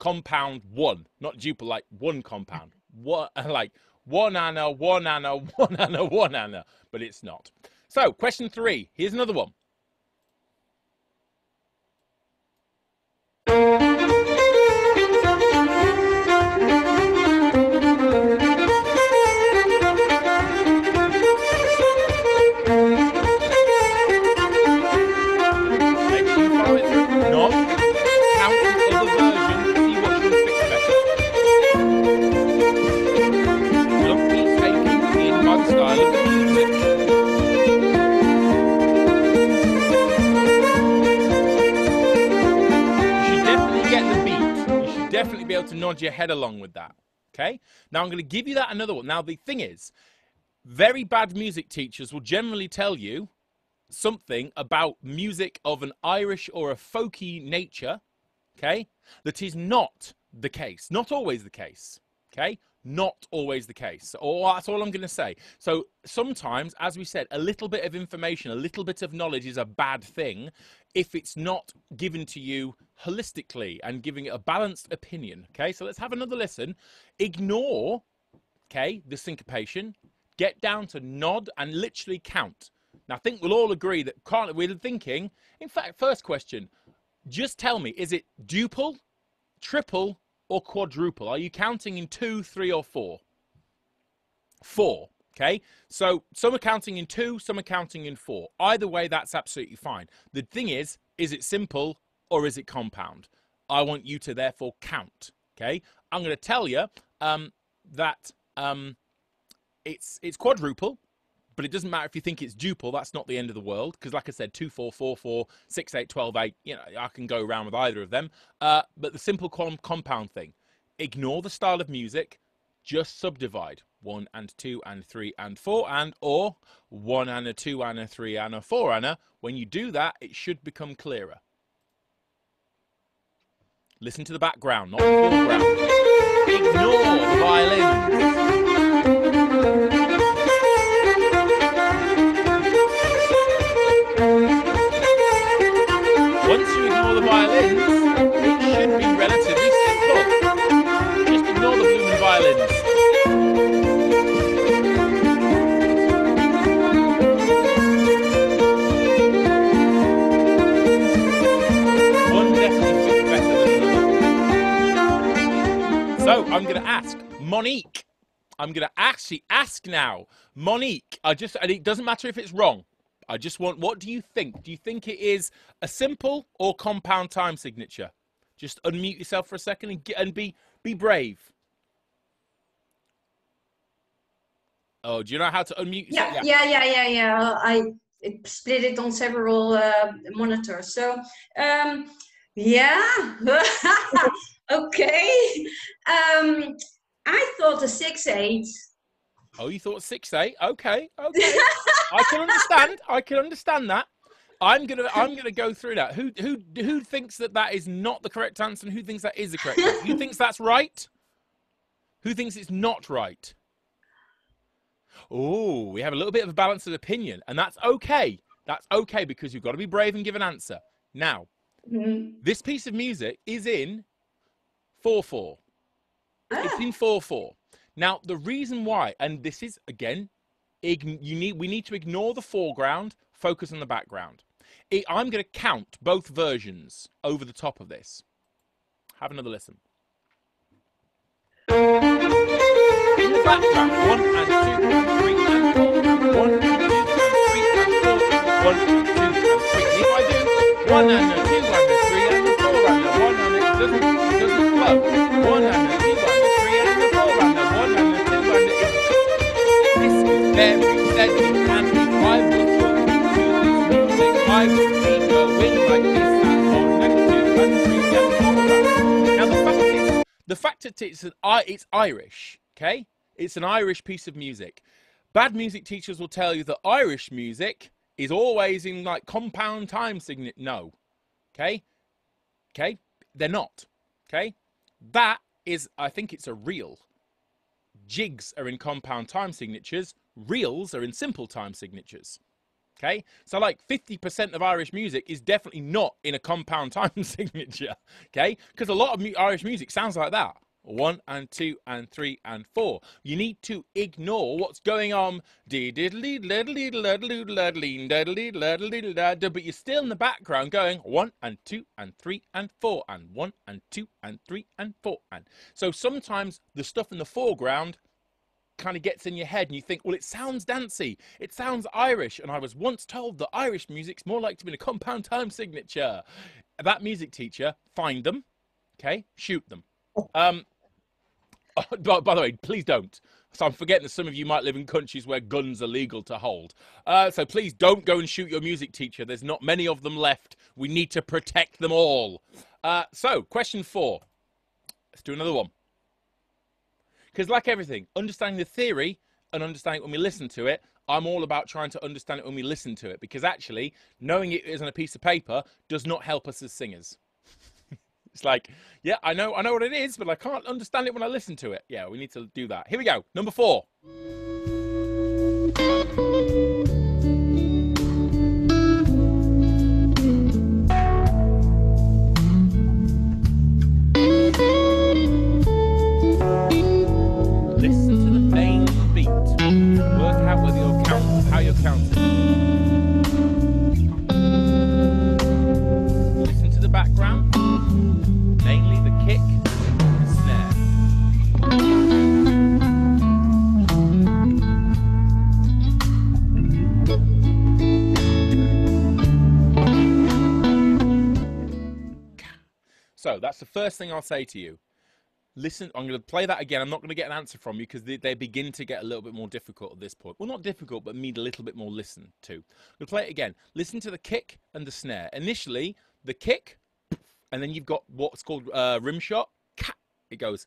compound one, not duple, like one compound. What, like one ana, one ana, one ana, one ana, but it's not. So, question three. Here's another one. definitely be able to nod your head along with that. Okay. Now I'm going to give you that another one. Now the thing is, very bad music teachers will generally tell you something about music of an Irish or a folky nature. Okay. That is not the case. Not always the case. Okay. Not always the case. Or that's all I'm going to say. So sometimes, as we said, a little bit of information, a little bit of knowledge is a bad thing if it's not given to you holistically and giving it a balanced opinion. Okay, so let's have another listen. Ignore, okay, the syncopation. Get down to nod and literally count. Now, I think we'll all agree that currently we're thinking, in fact, first question, just tell me, is it duple, triple, or quadruple? Are you counting in two, three, or four? Four. Okay, so some are counting in two, some are counting in four. Either way, that's absolutely fine. The thing is, is it simple or is it compound? I want you to therefore count. Okay, I'm going to tell you um, that um, it's it's quadruple but it doesn't matter if you think it's duple, that's not the end of the world. Because, like I said, two, four, four, four, six, eight, twelve, eight. you know, I can go around with either of them. Uh, but the simple com- compound thing ignore the style of music, just subdivide one and two and three and four and or one and a two and a three and a four and a. When you do that, it should become clearer. Listen to the background, not the foreground. Ignore the violin. I'm going to ask Monique. I'm going to actually ask now, Monique. I just, and it doesn't matter if it's wrong. I just want, what do you think? Do you think it is a simple or compound time signature? Just unmute yourself for a second and, get, and be be brave. Oh, do you know how to unmute? Yeah, yeah, yeah, yeah, yeah. yeah. I split it on several uh, monitors. So, um, yeah. Okay. Um, I thought a six eight. Oh, you thought six eight? Okay, okay. I can understand. I can understand that. I'm gonna I'm gonna go through that. Who who who thinks that that is not the correct answer, and who thinks that is the correct? answer? Who thinks that's right? Who thinks it's not right? Oh, we have a little bit of a of opinion, and that's okay. That's okay because you've got to be brave and give an answer. Now, mm-hmm. this piece of music is in 4 4. Ah. It's in 4 4. Now, the reason why, and this is again, you need, we need to ignore the foreground, focus on the background. It, I'm going to count both versions over the top of this. Have another listen. In the background, one and two and three and four. One and two and three and four. One and two and three. And if I do, one and a two and two. three and four and one and it the fact that it's an, it's Irish, okay? It's an Irish piece of music. Bad music teachers will tell you that Irish music is always in like compound time signature. No, okay, okay, they're not. Okay, that is, I think it's a reel. Jigs are in compound time signatures. Reels are in simple time signatures. Okay, so like 50% of Irish music is definitely not in a compound time signature. Okay, because a lot of Irish music sounds like that one and two and three and four. You need to ignore what's going on. But you're still in the background going one and two and three and four and one and two and three and four and so sometimes the stuff in the foreground kind of gets in your head and you think, well, it sounds dancey, it sounds Irish. And I was once told that Irish music's more like to be in a compound time signature. That music teacher, find them, okay, shoot them. Um, by, by, the way, please don't. So I'm forgetting that some of you might live in countries where guns are legal to hold. Uh, so please don't go and shoot your music teacher. There's not many of them left. We need to protect them all. Uh, so, question four. Let's do another one. Because, like everything, understanding the theory and understanding when we listen to it, I'm all about trying to understand it when we listen to it. Because actually, knowing it is on a piece of paper does not help us as singers. It's like, yeah, I know, I know what it is, but I can't understand it when I listen to it. Yeah, we need to do that. Here we go. Number four. So that's the first thing I'll say to you. Listen, I'm going to play that again. I'm not going to get an answer from you because they, they, begin to get a little bit more difficult at this point. Well, not difficult, but need a little bit more listen to. I'm going to play it again. Listen to the kick and the snare. Initially, the kick, and then you've got what's called uh, rim shot. It goes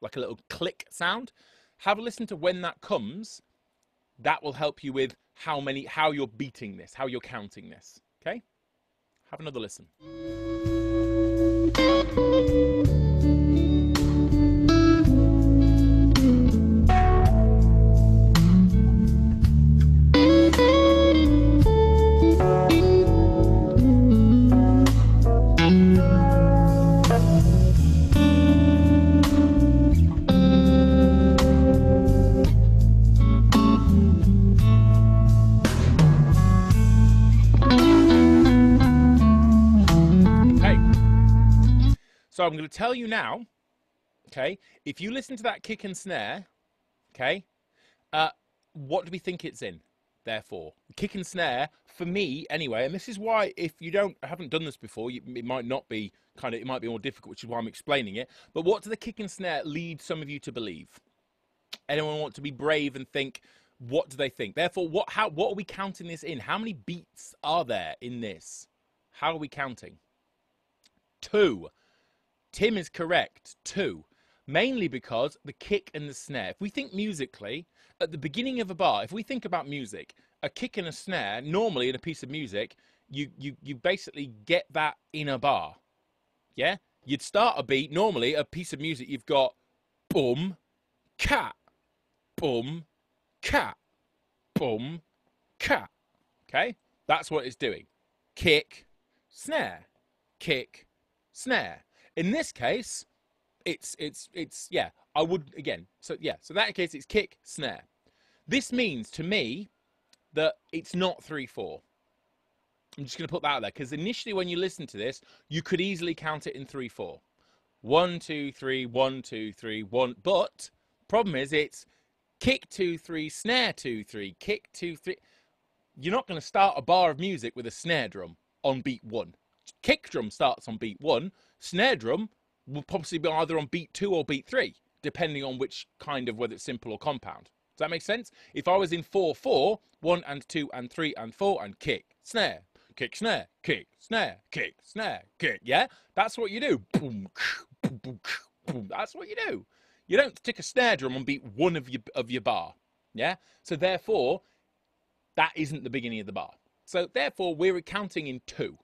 like a little click sound. Have a listen to when that comes. That will help you with how many, how you're beating this, how you're counting this. Okay? Have another listen. Thank you. So I'm going to tell you now, okay, if you listen to that kick and snare, okay, uh, what do we think it's in? Therefore, kick and snare for me anyway, and this is why if you don't haven't done this before, you, it might not be kind of it might be more difficult, which is why I'm explaining it. But what do the kick and snare lead some of you to believe? Anyone want to be brave and think? What do they think? Therefore, what how what are we counting this in? How many beats are there in this? How are we counting? Two. Tim is correct, too, mainly because the kick and the snare. If we think musically, at the beginning of a bar, if we think about music, a kick and a snare, normally in a piece of music, you, you, you basically get that in a bar. Yeah? You'd start a beat, normally a piece of music, you've got boom, cat, boom, cat, boom, cat. Okay? That's what it's doing. Kick, snare, kick, snare. In this case, it's it's it's yeah. I would again. So yeah. So in that case, it's kick snare. This means to me that it's not three four. I'm just going to put that out there because initially, when you listen to this, you could easily count it in three four. One two three one two three one. But problem is, it's kick two three snare two three kick two three. You're not going to start a bar of music with a snare drum on beat one. Kick drum starts on beat one snare drum will possibly be either on beat two or beat three, depending on which kind of whether it's simple or compound. Does that make sense? If I was in 4 4, and 2 and 3 and 4 and kick, snare, kick, snare, kick, snare, kick, snare, kick, yeah? That's what you do. Boom, boom, boom, boom. That's what you do. You don't stick a snare drum on beat one of your, of your bar, yeah? So therefore, that isn't the beginning of the bar. So therefore, we're counting in two.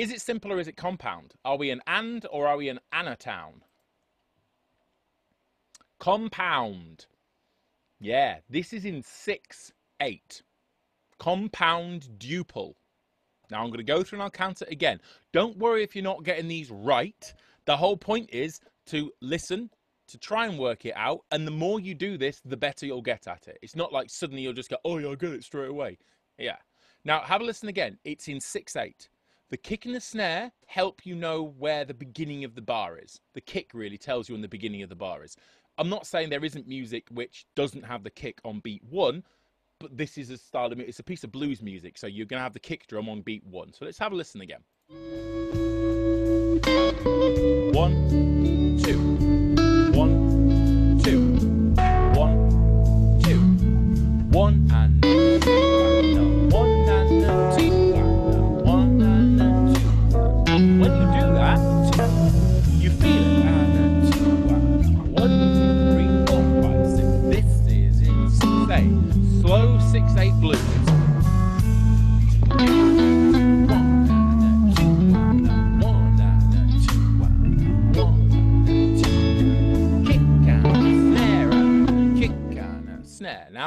Is it simple or is it compound? Are we an and or are we an Anna town? Compound. Yeah, this is in 6 8. Compound duple. Now I'm going to go through and I'll count it again. Don't worry if you're not getting these right. The whole point is to listen, to try and work it out. And the more you do this, the better you'll get at it. It's not like suddenly you'll just go, oh, yeah, I get it straight away. Yeah. Now have a listen again. It's in 6 8. The kick and the snare help you know where the beginning of the bar is. The kick really tells you when the beginning of the bar is. I'm not saying there isn't music which doesn't have the kick on beat one, but this is a style of music. it's a piece of blues music, so you're gonna have the kick drum on beat one. So let's have a listen again. One, two.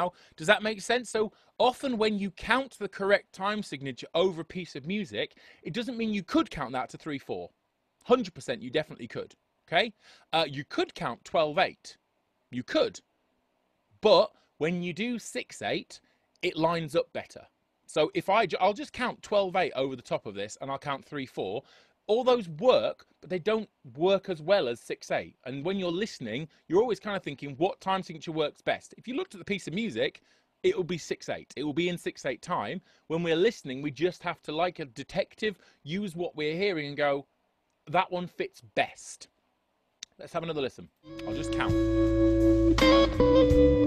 now. Does that make sense? So often when you count the correct time signature over a piece of music, it doesn't mean you could count that to 3 4. 100% you definitely could. Okay? Uh, you could count 12 8. You could. But when you do 6 8, it lines up better. So if I, I'll just count 12 8 over the top of this and I'll count 3 4 all those work, but they don't work as well as 6-8. And when you're listening, you're always kind of thinking what time signature works best. If you looked at the piece of music, it will be 6-8. It will be in 6-8 time. When we're listening, we just have to, like a detective, use what we're hearing and go, that one fits best. Let's have another listen. I'll just count.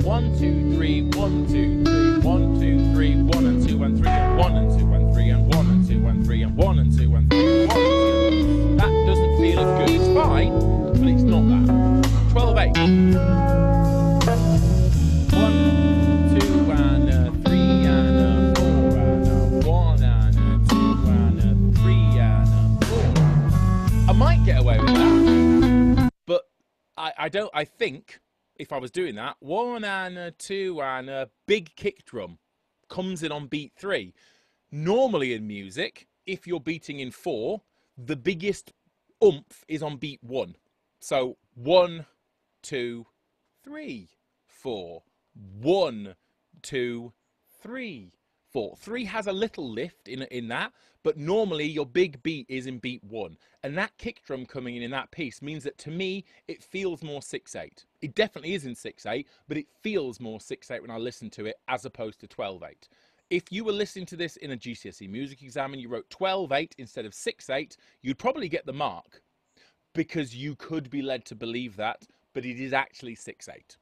One, two, three, one, two, three, one, two, three, one and two and three and one and two and three and one and two and three and one and two and three and one. And two, and three, one feel good. It's fine, but it's not that. 12 8. One, two, and a uh, three, and a uh, four, and a uh, one, and a two, and a three, and a four. I might get away with that, but I, I don't, I think if I was doing that, one and a two and a big kick drum comes in on beat three. Normally in music, if you're beating in four, the biggest oomph is on beat one. So one, two, three, four. One, two, three, four. Three has a little lift in, in that, but normally your big beat is in beat one. And that kick drum coming in in that piece means that to me, it feels more 6 8. It definitely is in 6 8, but it feels more 6 8 when I listen to it as opposed to 12 8 if you were listening to this in a GCSE music exam and you wrote 12 8 instead of 6 8, you'd probably get the mark because you could be led to believe that, but it is actually 6 8.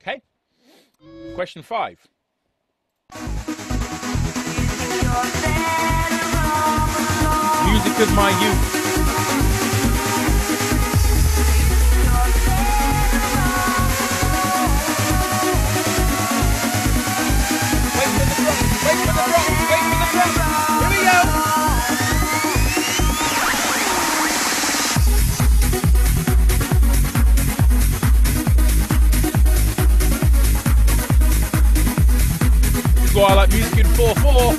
Okay? Question 5. Music of my youth. Like Music in 4 4.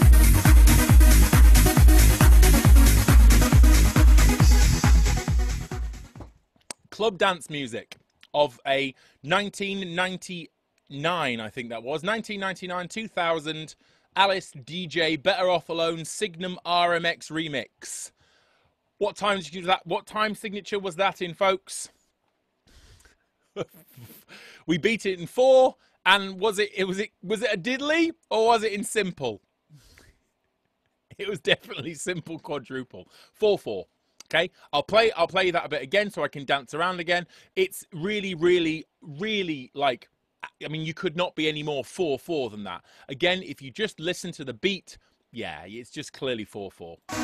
Club dance music of a 1999, I think that was, 1999 2000 Alice DJ Better Off Alone Signum RMX remix. What time did you do that? What time signature was that in, folks? we beat it in four. And was it, it was it was it a diddly or was it in simple? It was definitely simple quadruple. Four four. Okay, I'll play I'll play that a bit again so I can dance around again. It's really, really, really like I mean you could not be any more four four than that. Again, if you just listen to the beat, yeah, it's just clearly four four. Great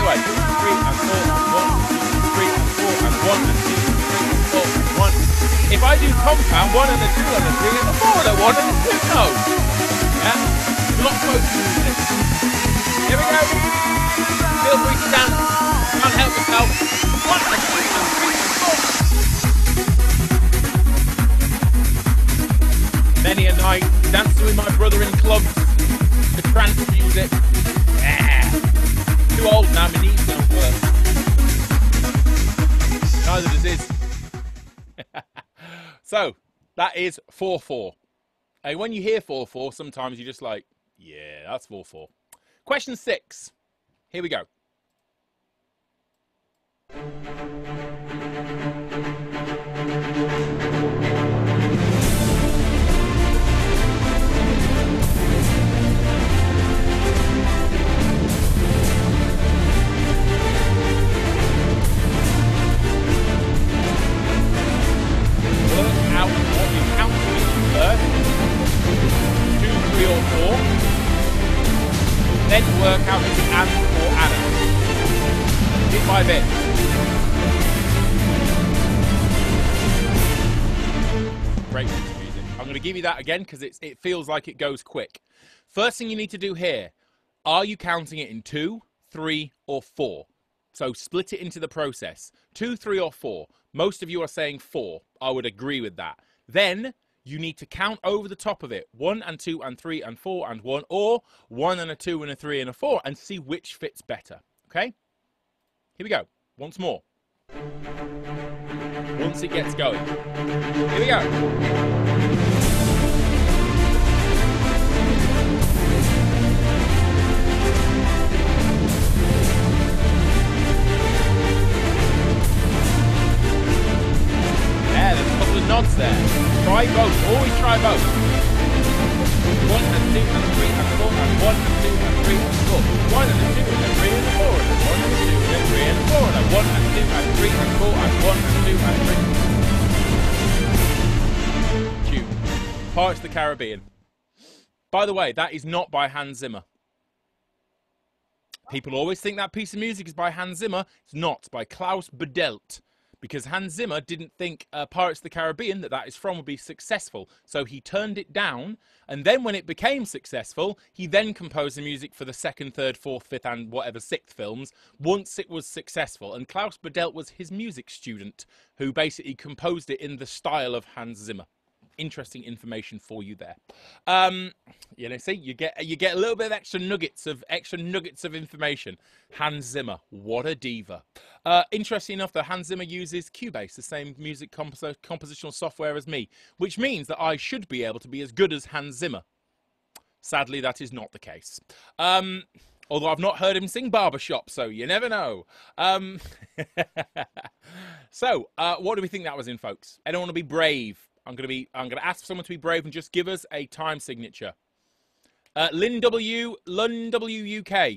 away, three and four and one, three and four and one and two. If I do compound, one and a two and a three and a four and a one and a two, no. Yeah? Block motion music. Here we go. Feel free to dance. Can't help yourself. One and two and three and four. Many a night, dancing with my brother in clubs the trance music. Yeah. Too old now, my knees don't work. Neither does his. So that is 4 4. And when you hear 4 4, sometimes you're just like, yeah, that's 4 4. Question six. Here we go. your door. Then work out if it's and or Anna. Bit by bit. Great music. I'm going to give you that again because it feels like it goes quick. First thing you need to do here, are you counting it in two, three, or four? So split it into the process. Two, three, or four. Most of you are saying four. I would agree with that. Then you need to count over the top of it one and two and three and four and one, or one and a two and a three and a four, and see which fits better. Okay? Here we go. Once more. Once it gets going. Here we go. nods there. Try both. Always try both. One and two and three and four and one and two and three and four. One and two and three and four and one and two and three and four and one and two and three and four and one and two and three. Cute. Pirates of the Caribbean. By the way, that is not by Hans Zimmer. People always think that piece of music is by Hans Zimmer. It's not. It's by Klaus Bedelt because Hans Zimmer didn't think uh, Pirates of the Caribbean, that that is from, would be successful. So he turned it down. And then when it became successful, he then composed the music for the second, third, fourth, fifth, and whatever sixth films once it was successful. And Klaus Badelt was his music student who basically composed it in the style of Hans Zimmer interesting information for you there. Um, you know, see, you get you get a little bit of extra nuggets of extra nuggets of information. Hans Zimmer, what a diva! Uh, interesting enough, though, Hans Zimmer uses Cubase, the same music compos compositional software as me, which means that I should be able to be as good as Hans Zimmer. Sadly, that is not the case. Um, although I've not heard him sing Barbershop, so you never know. Um, so, uh, what do we think that was in, folks? I don't want to be brave? I'm going to be. I'm going to ask someone to be brave and just give us a time signature. Uh, Lynn W. Lynn W. UK.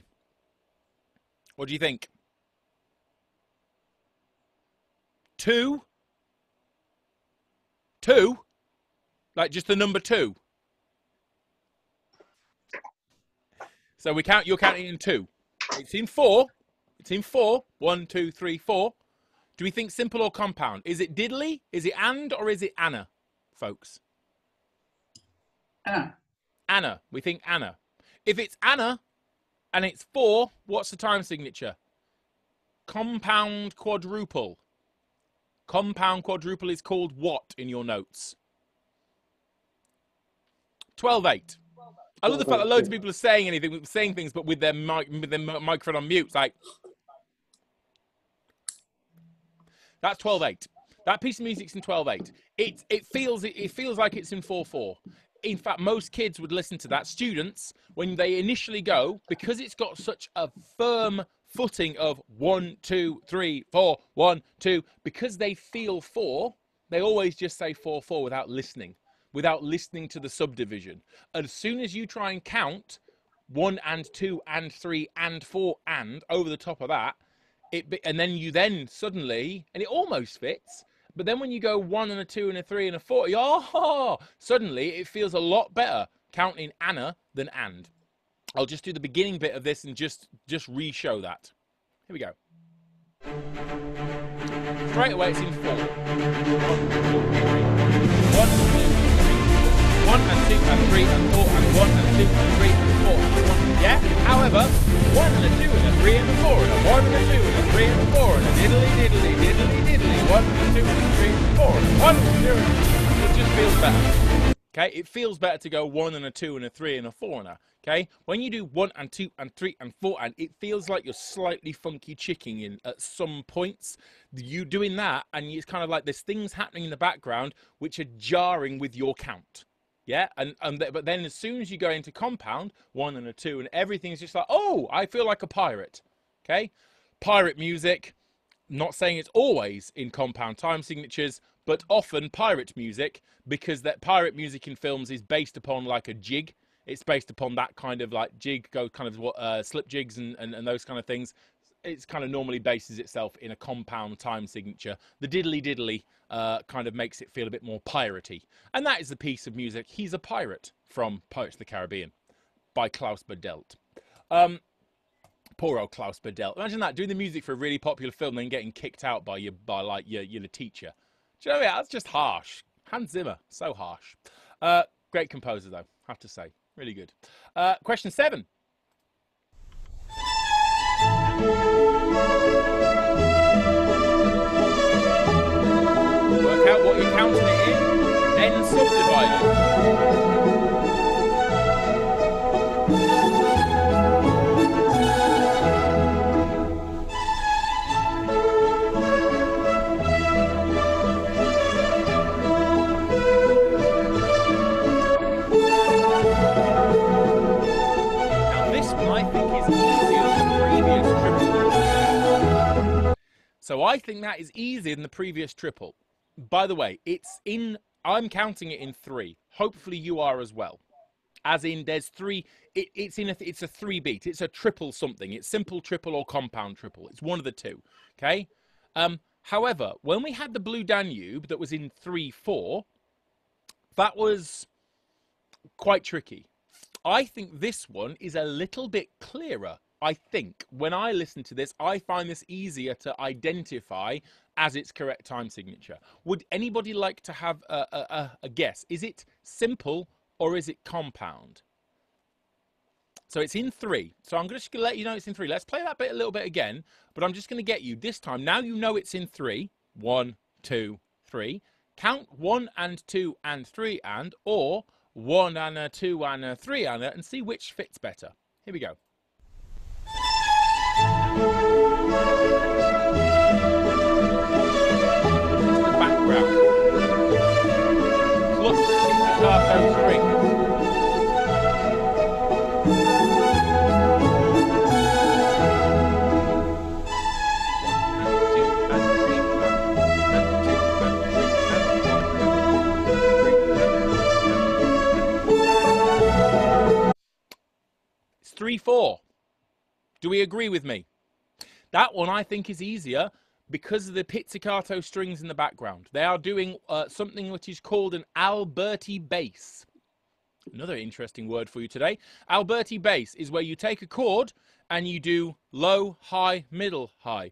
What do you think? Two. Two. Like just the number two. So we count. You're counting in two. It's in four. It's in four. One, two, three, four. Do we think simple or compound? Is it diddly? Is it and or is it Anna? folks? Anna. Anna. We think Anna. If it's Anna and it's four, what's the time signature? Compound quadruple. Compound quadruple is called what in your notes? 12 8. I love the fact that loads of people are saying anything, saying things, but with their, mic, with their microphone on mute. Like, that's 12 8. That piece of music's in 12/8. It it feels it, feels like it's in 4/4. In fact, most kids would listen to that. Students, when they initially go, because it's got such a firm footing of one, two, three, four, one, two, because they feel four, they always just say four, four without listening, without listening to the subdivision. As soon as you try and count one and two and three and four and over the top of that, it and then you then suddenly, and it almost fits, but then when you go one and a two and a three and a four, oh, suddenly it feels a lot better counting Anna than and. I'll just do the beginning bit of this and just just re-show that. Here we go. Straight away, it's in four. One, two, three. One, two, three. and two and three and four and one and two and three and four. Yeah? However, one and a two and a three and a four and a one and a two and a three and a four and a diddly diddly diddly diddly one and a two and a three and a four and a one and a two and a... It just feels better. Okay, it feels better to go one and a two and a three and a four and a. Okay, when you do one and two and three and four and it feels like you're slightly funky chicken in at some points. You doing that and it's kind of like there's things happening in the background which are jarring with your count. Yeah, and, and th but then as soon as you go into compound, one and a two, and everything's just like, oh, I feel like a pirate. Okay? Pirate music, not saying it's always in compound time signatures, but often pirate music, because that pirate music in films is based upon like a jig. It's based upon that kind of like jig, go kind of what uh, slip jigs and, and, and those kind of things it's kind of normally bases itself in a compound time signature. The diddly diddly uh, kind of makes it feel a bit more piratey. And that is the piece of music, He's a Pirate, from Pirates of the Caribbean by Klaus Badelt. Um, poor old Klaus Badelt. Imagine that, doing the music for a really popular film and then getting kicked out by your, by like your, your teacher. Do you know what I mean? That's just harsh. Hans Zimmer, so harsh. Uh, great composer though, have to say. Really good. Uh, question seven. Work out what you're counting it in, then subdivide it. I think that is easier than the previous triple. By the way, it's in, I'm counting it in three. Hopefully, you are as well. As in, there's three, it, it's, in a, it's a three beat, it's a triple something. It's simple triple or compound triple. It's one of the two, okay? Um, however, when we had the Blue Danube that was in 3 4, that was quite tricky. I think this one is a little bit clearer I think when I listen to this, I find this easier to identify as its correct time signature. Would anybody like to have a, a, a guess? Is it simple or is it compound? So it's in three. So I'm just going to let you know it's in three. Let's play that bit a little bit again, but I'm just going to get you this time. Now you know it's in three. One, two, three. Count one and two and three and, or one and a two and a three and, a, and see which fits better. Here we go. 3 4. Do we agree with me? That one I think is easier because of the pizzicato strings in the background. They are doing uh, something which is called an Alberti bass. Another interesting word for you today. Alberti bass is where you take a chord and you do low, high, middle, high.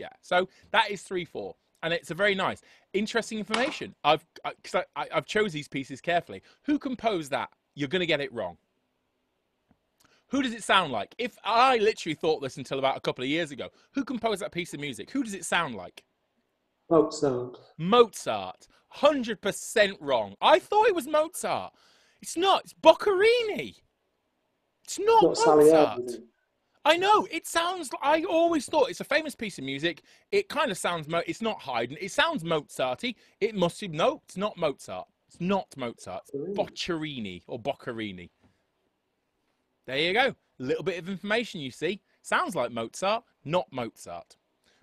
yeah. So that is three four, and it's a very nice, interesting information. I've because I, I, I've chose these pieces carefully. Who composed that? You're going to get it wrong. Who does it sound like? If I literally thought this until about a couple of years ago, who composed that piece of music? Who does it sound like? Mozart. Mozart. 100% wrong. I thought it was Mozart. It's not. It's Boccherini. It's not, not Mozart. Salieri. I know it sounds. I always thought it's a famous piece of music. It kind of sounds. It's not Haydn. It sounds Mozarty. It must be. No, it's not Mozart. It's not Mozart. It's Boccherini or Boccherini. There you go. A little bit of information. You see, sounds like Mozart, not Mozart.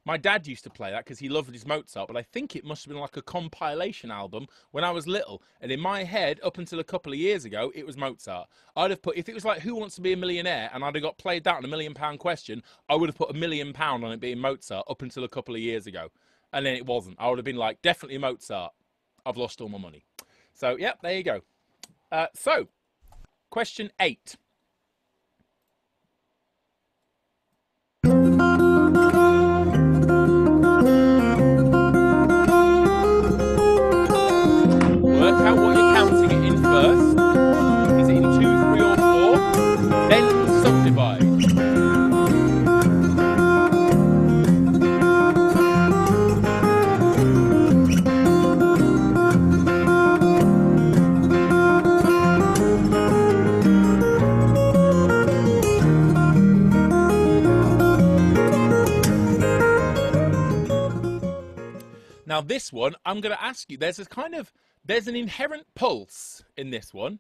My dad used to play that because he loved his Mozart, but I think it must have been like a compilation album when I was little. And in my head, up until a couple of years ago, it was Mozart. I'd have put, if it was like Who Wants to Be a Millionaire and I'd have got played that on a million pound question, I would have put a million pound on it being Mozart up until a couple of years ago. And then it wasn't. I would have been like, definitely Mozart. I've lost all my money. So, yeah, there you go. Uh, so, question eight. Now, this one, I'm going to ask you, there's a kind of, there's an inherent pulse in this one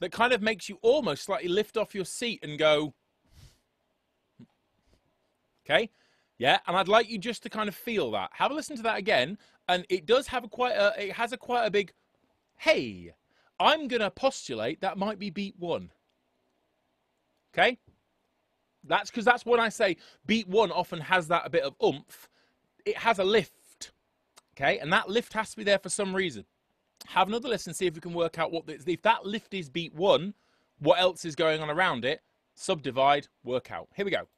that kind of makes you almost slightly lift off your seat and go, okay? Yeah, and I'd like you just to kind of feel that. Have a listen to that again, and it does have a quite a, it has a quite a big, hey, I'm going to postulate that might be beat one. Okay? That's because that's when I say beat one often has that a bit of oomph. It has a lift okay? And that lift has to be there for some reason. Have another listen, see if we can work out what, the, if that lift is beat one, what else is going on around it, subdivide, work out. Here we go.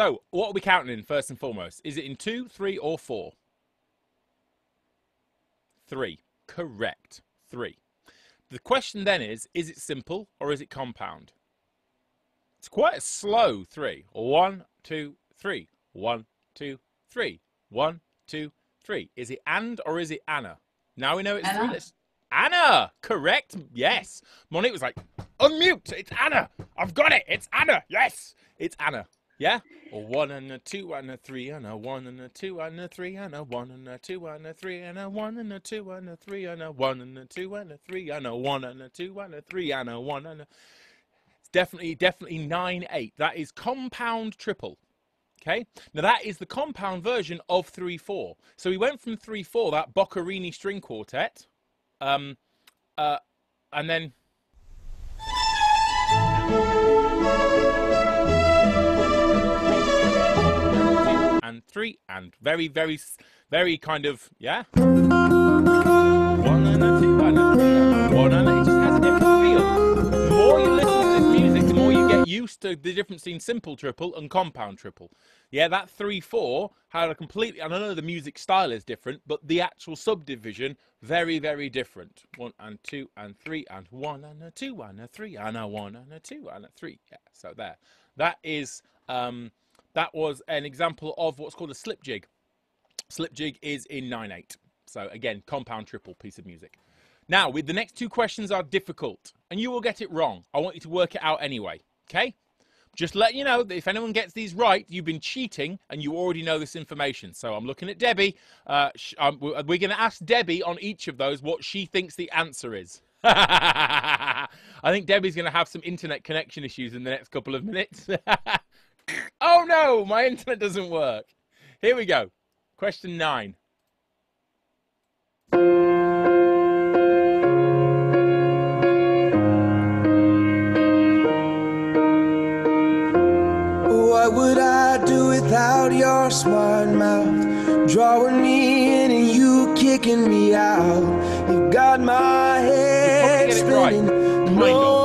So, what are we counting in first and foremost? Is it in two, three, or four? Three. Correct. Three. The question then is is it simple or is it compound? It's quite a slow three. One, two, three. One, two, three. One, two, three. Is it and or is it Anna? Now we know it's Anna. Three. Anna! Correct. Yes. Monique was like, unmute. It's Anna. I've got it. It's Anna. Yes. It's Anna. Yeah. A one and a two and a three and a one and a two and a three and a one and a two and a three and a one and a two and a three and a one and a two and a three and a one and a two and a three and a one and a it's definitely definitely nine eight. That is compound triple. Okay? Now that is the compound version of three four. So we went from three four, that Boccherini string quartet, um uh and then and three, and very, very, very kind of, yeah. One and a two and a three. One and a, The more you listen to this music, the more you get used to the difference between simple triple and compound triple. Yeah, that three four had a completely. I know the music style is different, but the actual subdivision very very different. One and two and three and one and a two and a three and a one and a two and a three. Yeah, so there. That is um, that was an example of what's called a slip jig. Slip jig is in 9-8. So again, compound triple piece of music. Now, with the next two questions are difficult, and you will get it wrong. I want you to work it out anyway, okay? Just let you know that if anyone gets these right, you've been cheating and you already know this information. So I'm looking at Debbie. Uh, um, we're going to ask Debbie on each of those what she thinks the answer is. I think Debbie's going to have some internet connection issues in the next couple of minutes. Oh no, my internet doesn't work. Here we go. Question nine. What would I do without your smart mouth? Drawing me in and you kicking me out. You've got my head spinning. Right. No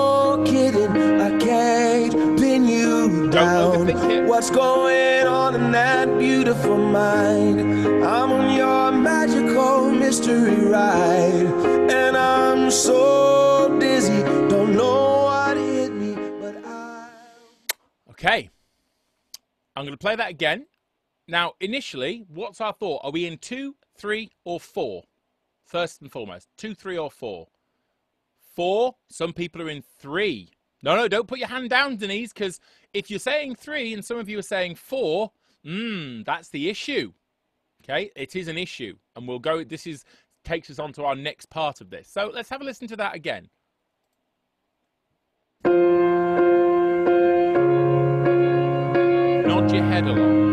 What's going on in that beautiful mind? I'm on your magical mystery ride, and I'm so dizzy, don't know what hit me, but I. Okay, I'm going to play that again. Now, initially, what's our thought? Are we in two, three, or four? First and foremost, two, three, or four. Four, some people are in three. No, no, don't put your hand down, Denise, because if you're saying three and some of you are saying four, mmm, that's the issue. Okay, it is an issue, and we'll go. This is takes us on to our next part of this. So let's have a listen to that again. Nod your head along.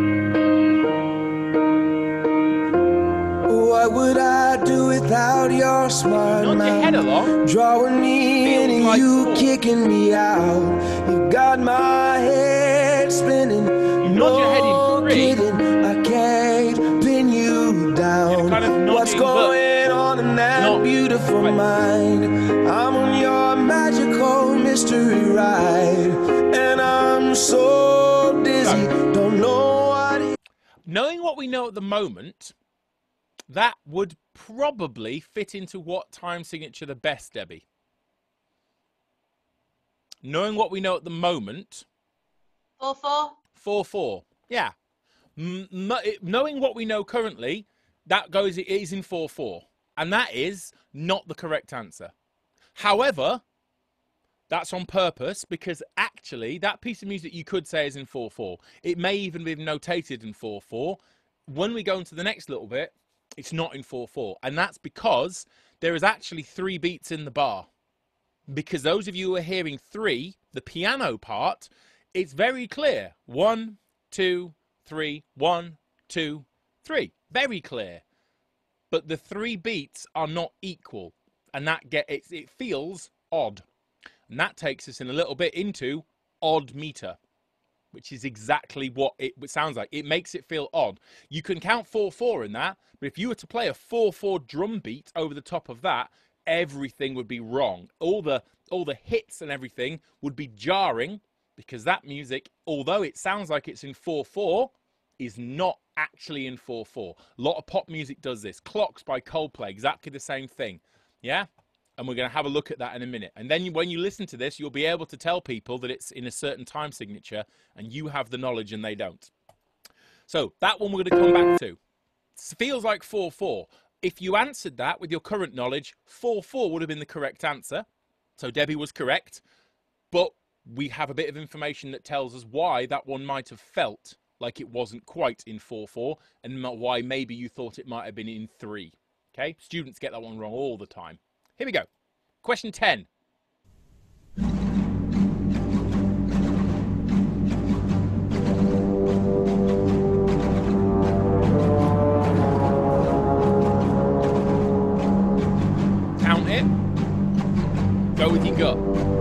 Why would I? do without your smart Nod mouth. Your head along. Drawing me in and like you cool. kicking me out. You got my head spinning. You no your head in kidding, I can't pin you down. Kind of What's going on in that beautiful right. mind? I'm on your magical mystery ride, and I'm so dizzy. Don't know what. Knowing what we know at the moment, that would probably fit into what time signature the best, Debbie? Knowing what we know at the moment. 4 4. 4 4. Yeah. M knowing what we know currently, that goes, it is in 4 4. And that is not the correct answer. However, that's on purpose because actually that piece of music you could say is in 4 4. It may even be notated in 4 4. When we go into the next little bit, it's not in 4 4. And that's because there is actually three beats in the bar. Because those of you who are hearing three, the piano part, it's very clear. One, two, three, one, two, three. Very clear. But the three beats are not equal. And that get it, it feels odd. And that takes us in a little bit into odd meter which is exactly what it sounds like. It makes it feel odd. You can count 4 4 in that, but if you were to play a 4 4 drum beat over the top of that, everything would be wrong. All the all the hits and everything would be jarring because that music, although it sounds like it's in 4 4, is not actually in 4 4. A lot of pop music does this. Clocks by Coldplay, exactly the same thing. Yeah? and we're going to have a look at that in a minute. And then when you listen to this, you'll be able to tell people that it's in a certain time signature and you have the knowledge and they don't. So that one we're going to come back to. It feels like 4 4. If you answered that with your current knowledge, 4 4 would have been the correct answer. So Debbie was correct. But we have a bit of information that tells us why that one might have felt like it wasn't quite in 4 4 and why maybe you thought it might have been in 3. Okay? Students get that one wrong all the time. Here we go. Question 10. Count it. Go with your gut.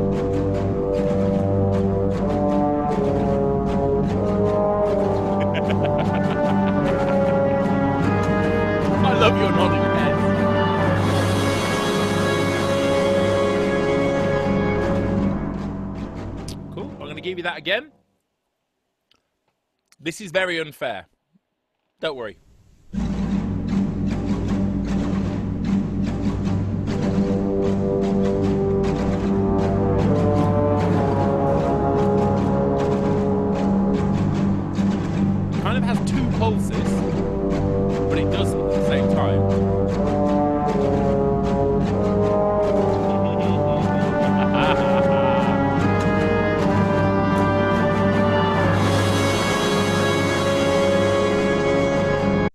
that again. This is very unfair. Don't worry.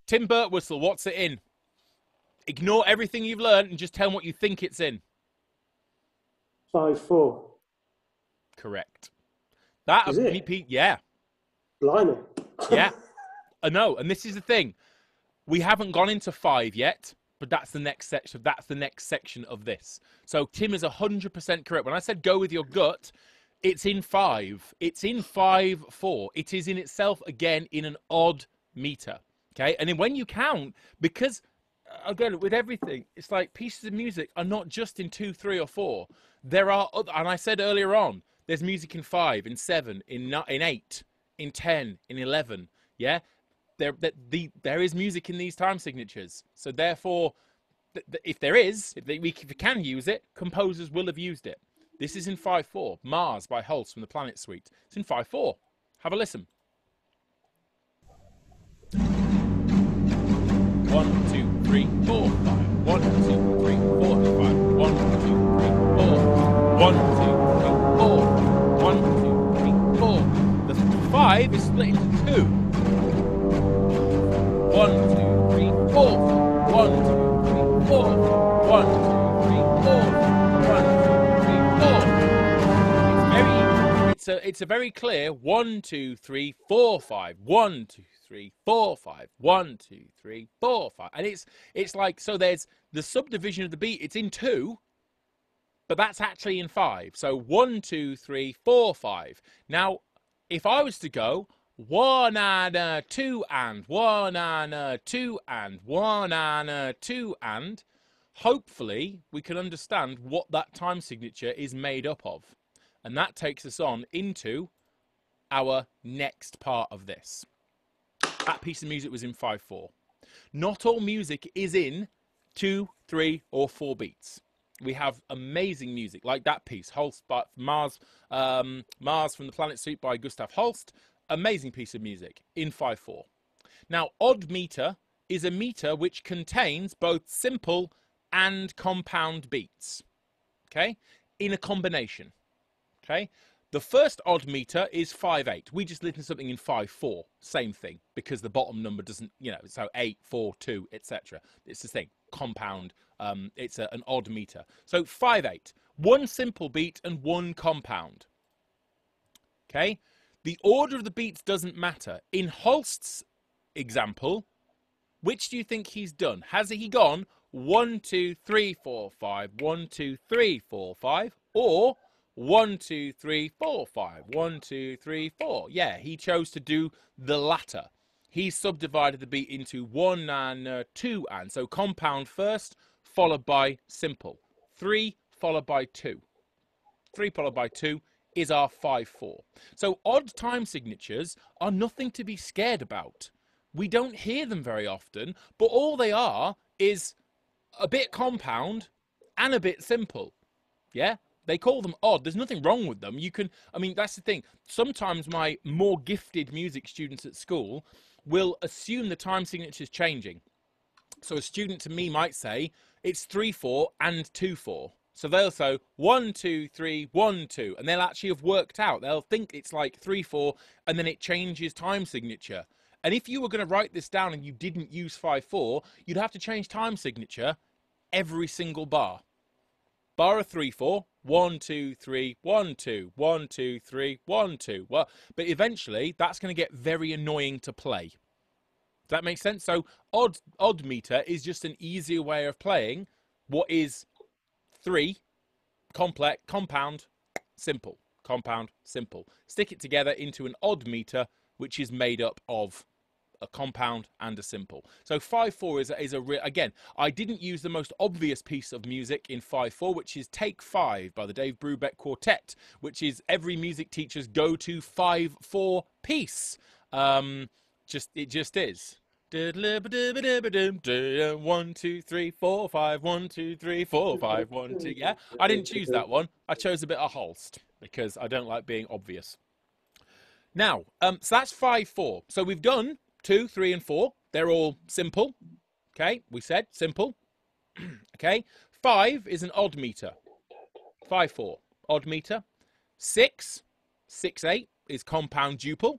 Tim Burtwhistle, what's it in? Ignore everything you've learned and just tell me what you think it's in. Five four. Correct. That is it? Pete, yeah. Blimey. yeah. I know. And this is the thing. We haven't gone into five yet, but that's the next section. That's the next section of this. So Tim is 100% correct. When I said go with your gut, it's in five. It's in five four. It is in itself again in an odd meter. Okay. And then when you count, because uh, again with everything it's like pieces of music are not just in two three or four there are other, and i said earlier on there's music in five in seven in in eight in ten in eleven yeah there that the there is music in these time signatures so therefore if there is if, they, we, if we can use it composers will have used it this is in five four mars by holst from the planet suite it's in five four have a listen three, four, five. One, two, three, four, five. One, two, three, four. One, two, three, four. One, two, three, four. The five is split into two. One, two, three, four. One, two, three, four. One, two, three, four. One, two, three, four. It's very, it's a, it's a very clear one, two, three, four, five. One, two, three, four, five. One, two, three, four, five. And it's it's like so there's the subdivision of the beat, it's in two, but that's actually in five. So one, two, three, four, five. Now, if I was to go one and two and one and two and one and uh, two and hopefully we can understand what that time signature is made up of and that takes us on into our next part of this that piece of music was in 5 4. Not all music is in 2, 3, or 4 beats. We have amazing music like that piece, Holst by Mars, um, Mars from the Planet Suit by Gustav Holst. Amazing piece of music in 5 4. Now, odd meter is a meter which contains both simple and compound beats, okay, in a combination, okay. The first odd meter is five eight. We just to something in five four. Same thing, because the bottom number doesn't, you know, so 8, 4, 2, etc. It's the thing, compound. Um, it's a, an odd meter. So five eight. One simple beat and one compound. Okay? The order of the beats doesn't matter. In Holst's example, which do you think he's done? Has he gone one, two, three, four, five, one, two, three, four, five, Or one, two, three, four, five. One, two, three, four. Yeah, he chose to do the latter. He subdivided the beat into one and uh, two and. So compound first, followed by simple. Three, followed by two. Three, followed by two is our 5-4. So odd time signatures are nothing to be scared about. We don't hear them very often, but all they are is a bit compound and a bit simple. Yeah? They call them odd. There's nothing wrong with them. You can, I mean, that's the thing. Sometimes my more gifted music students at school will assume the time signature is changing. So a student to me might say it's 3 4 and 2 4. So they'll say one, two, three, one, two, and they'll actually have worked out. They'll think it's like three, four, and then it changes time signature. And if you were going to write this down and you didn't use five, four, you'd have to change time signature every single bar. Bar a three, four, one, two, three, one, two, one, two, three, one, two. Well, but eventually that's going to get very annoying to play. Does that make sense? So odd odd meter is just an easier way of playing what is three complex compound simple compound simple. Stick it together into an odd meter, which is made up of a compound and a simple. So 5-4 is, is a real, again, I didn't use the most obvious piece of music in 5-4, which is Take 5 by the Dave Brubeck Quartet, which is every music teacher's go-to 5-4 piece. Um, just, it just is. One, two, three, four, five. One, two, three, four, five. One, two. Yeah, I didn't choose that one. I chose a bit of Holst because I don't like being obvious. Now, um, so that's 5 4. So we've done two, three, and four, they're all simple. Okay, we said simple. okay, five is an odd meter. Five, four, odd meter. Six, six, eight is compound duple.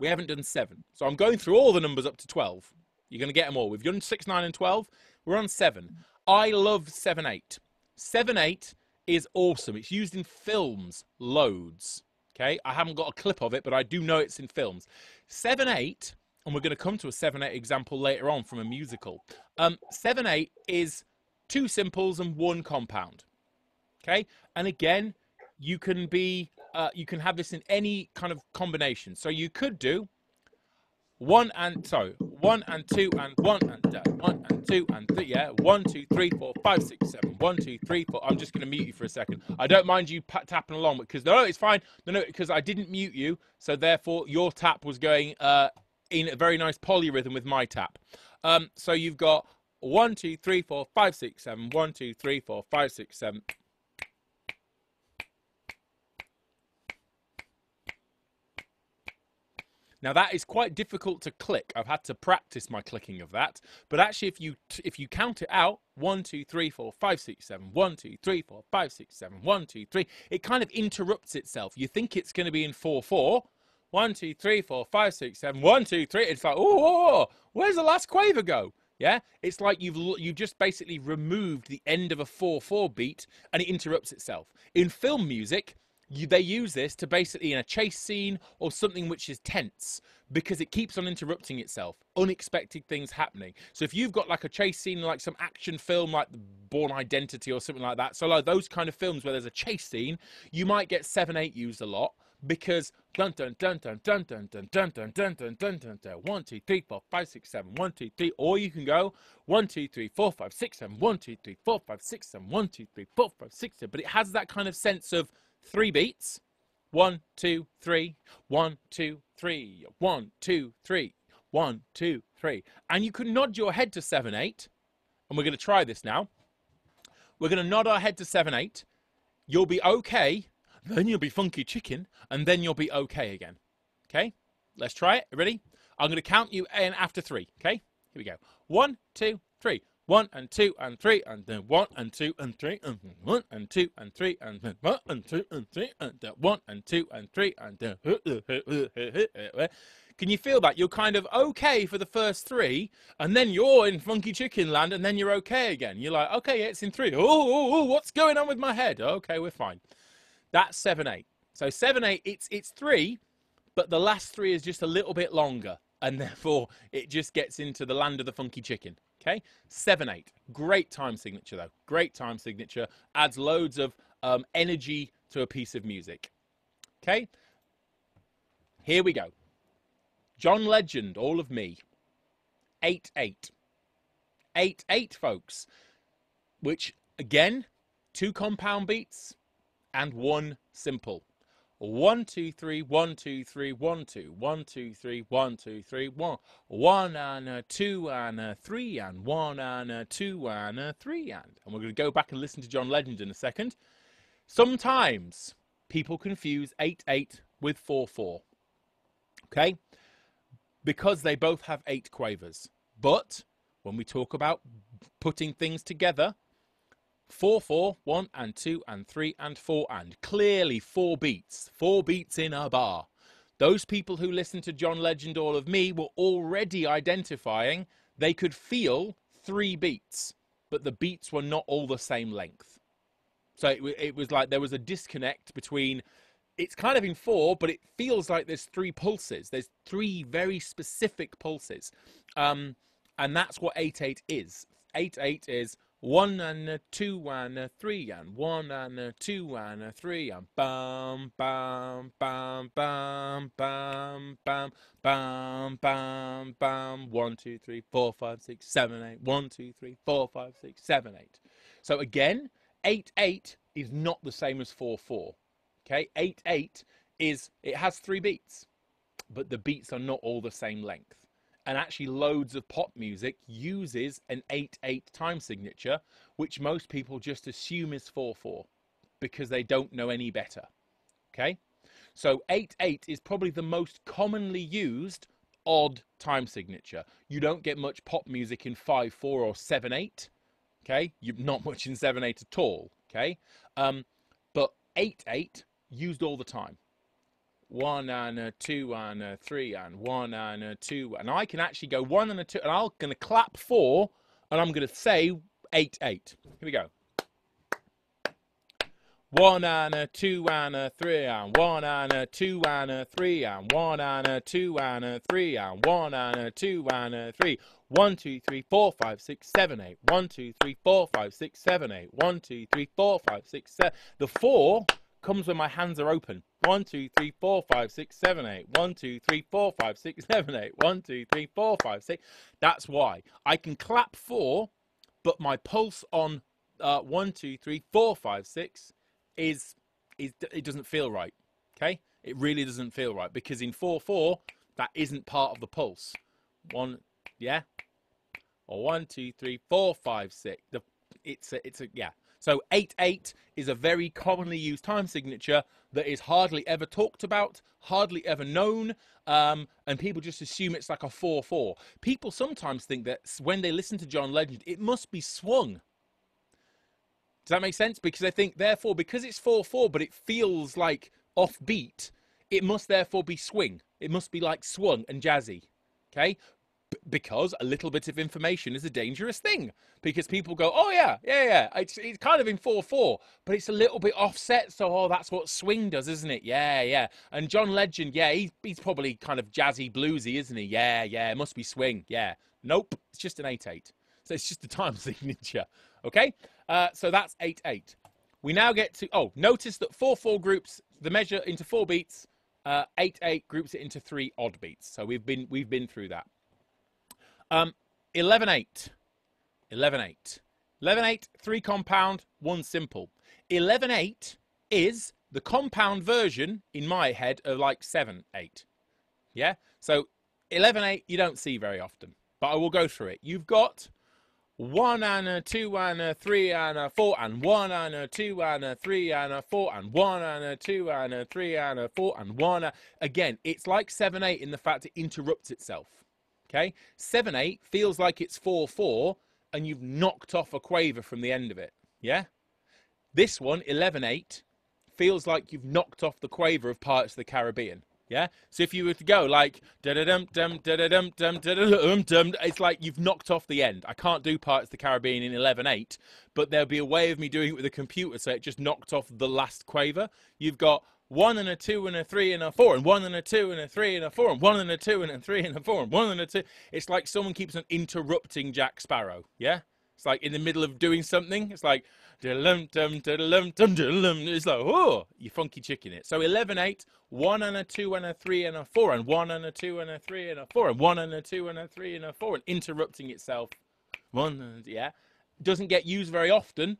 We haven't done seven. So I'm going through all the numbers up to 12. You're going to get them all. We've done six, nine, and 12. We're on seven. I love seven, eight. Seven, eight is awesome. It's used in films loads. Okay, I haven't got a clip of it, but I do know it's in films. 7 8, and we're going to come to a 7 8 example later on from a musical. Um, 7 8 is two simples and one compound. Okay, and again, you can be uh, you can have this in any kind of combination. So you could do one and so one and two and one and One and two and three. Yeah. One, two, three, four, five, six, seven. One, two, three, four. I'm just going to mute you for a second. I don't mind you tapping along because no, no, it's fine. No, no, because I didn't mute you, so therefore your tap was going uh, in a very nice polyrhythm with my tap. Um, so you've got one, two, three, four, five, six, seven. One, two, three, four, five, six, seven. Now that is quite difficult to click. I've had to practice my clicking of that. But actually, if you if you count it out, one, two, three, four, five, six, seven, one, two, three, four, five, six, seven, one, two, three, it kind of interrupts itself. You think it's going to be in four, four, one, two, three, four, five, six, seven, one, two, three. It's like, oh, where's the last quaver go? Yeah, it's like you've you just basically removed the end of a 4-4 beat and it interrupts itself. In film music, you, they use this to basically in a chase scene or something which is tense because it keeps on interrupting itself unexpected things happening so if you've got like a chase scene like some action film like born identity or something like that so like those kind of films where there's a chase scene you might get 7-8 used a lot because dun dun dun dun dun dun dun dun dun dun dun dun dun dun one two three four five six seven one two three or you can go one two three four five six seven one two three four five six seven one two three four five six seven but it has that kind of sense of three beats. One, two, three, one, two, three, one, two, three, one, two, three. And you can nod your head to seven, eight. And we're going to try this now. We're going to nod our head to seven, eight. You'll be okay. Then you'll be funky chicken. And then you'll be okay again. Okay? Let's try it. Ready? I'm going to count you in after three. Okay? Here we go. One, two, three one and two and three and then one and two and three and then one and two and three and then one and two and three and then one and two and three and then can you feel that you're kind of okay for the first three and then you're in funky chicken land and then you're okay again you're like okay it's in three. what's going on with my head okay we're fine that's seven eight so seven eight it's it's three but the last three is just a little bit longer and therefore it just gets into the land of the funky chicken Okay, 7-8. Great time signature, though. Great time signature. Adds loads of um, energy to a piece of music. Okay, here we go. John Legend, All of Me. 8-8. 8-8, folks. Which, again, two compound beats and one simple. One two three, one two three, one two, one two three, one two three, one one and a two and a three and one and a two and a three and. And we're going to go back and listen to John Legend in a second. Sometimes people confuse 8 8 with 4 4. Okay? Because they both have eight quavers. But when we talk about putting things together, Four, four, one and two and three and four and clearly four beats, four beats in a bar. Those people who listened to John Legend All of Me were already identifying they could feel three beats, but the beats were not all the same length. So it, it was like there was a disconnect between it's kind of in four, but it feels like there's three pulses. There's three very specific pulses. Um, and that's what 8 8 is. 8 8 is one and a two and a three and one and a two and a three and bam bam bam bam bam bam bam bam bam one two three four five six seven eight one two three four five six seven eight. So again, eight eight is not the same as four four. Okay, eight eight is it has three beats, but the beats are not all the same length and actually loads of pop music uses an 8-8 time signature, which most people just assume is 4-4 because they don't know any better. Okay? So 8-8 is probably the most commonly used odd time signature. You don't get much pop music in 5-4 or 7-8. Okay? You, not much in 7-8 at all. Okay? Um, but 8-8 used all the time one and a two and a three and one and a two. And I can actually go one and a two, and I'm going to clap four, and I'm going to say eight, eight. Here we go. One and a two and a three and one and a two and a three and one and a two and a three and one and a two and a three. One, two, three, four, five, six, seven, eight. One, two, three, four, five, six, seven, eight. One, two, three, four, five, six, seven. The four comes when my hands are open. One, two, three, four, five, six, seven, eight. One, two, three, four, five, six, seven, eight. One, two, three, four, five, six. That's why I can clap four, but my pulse on uh, one, two, three, four, five, six is, is it doesn't feel right. Okay, it really doesn't feel right because in four four that isn't part of the pulse. One, yeah, or one, two, three, four, five, six. The it's a, it's a yeah. So 8 8 is a very commonly used time signature that is hardly ever talked about, hardly ever known, um, and people just assume it's like a 4 4. People sometimes think that when they listen to John Legend, it must be swung. Does that make sense? Because they think, therefore, because it's 4 4, but it feels like offbeat, it must therefore be swing. It must be like swung and jazzy. Okay? because a little bit of information is a dangerous thing because people go, oh, yeah, yeah, yeah. It's, it's kind of in 4 4, but it's a little bit offset. So, oh, that's what swing does, isn't it? Yeah, yeah. And John Legend, yeah, he, he's probably kind of jazzy bluesy, isn't he? Yeah, yeah. It must be swing. Yeah. Nope. It's just an 8 8. So it's just a time signature. Okay. Uh, so that's 8 8. We now get to, oh, notice that 4 4 groups the measure into four beats. Uh, eight eight groups it into three odd beats. So we've been we've been through that. Um, 11 8. 11 8. 11 8, three compound, one simple. 11 8 is the compound version in my head of like 7 8. Yeah? So 11 8, you don't see very often, but I will go through it. You've got one and a two and a three and a four and one and a two and a three and a four and one and a two and a three and a four and one. Again, it's like seven eight in the fact it interrupts itself. Okay, seven eight feels like it's four four, and you've knocked off a quaver from the end of it. Yeah, this one eleven eight feels like you've knocked off the quaver of parts of the Caribbean. Yeah. So if you were to go like da dum dum da dum dum da dum dum, it's like you've knocked off the end. I can't do parts of the Caribbean in 11-8, but there'll be a way of me doing it with a computer, so it just knocked off the last quaver. You've got one and a two and a three and a four and one and a two and a three and a four and one and a two and a three and a four and one and a two. It's like someone keeps on interrupting Jack Sparrow. Yeah, it's like in the middle of doing something. It's like It's like oh, you funky chicken it. So eleven eight. one and a two and a three and a four and one and a two and a three and a four and one and a two and a three and a four and interrupting itself. One yeah, doesn't get used very often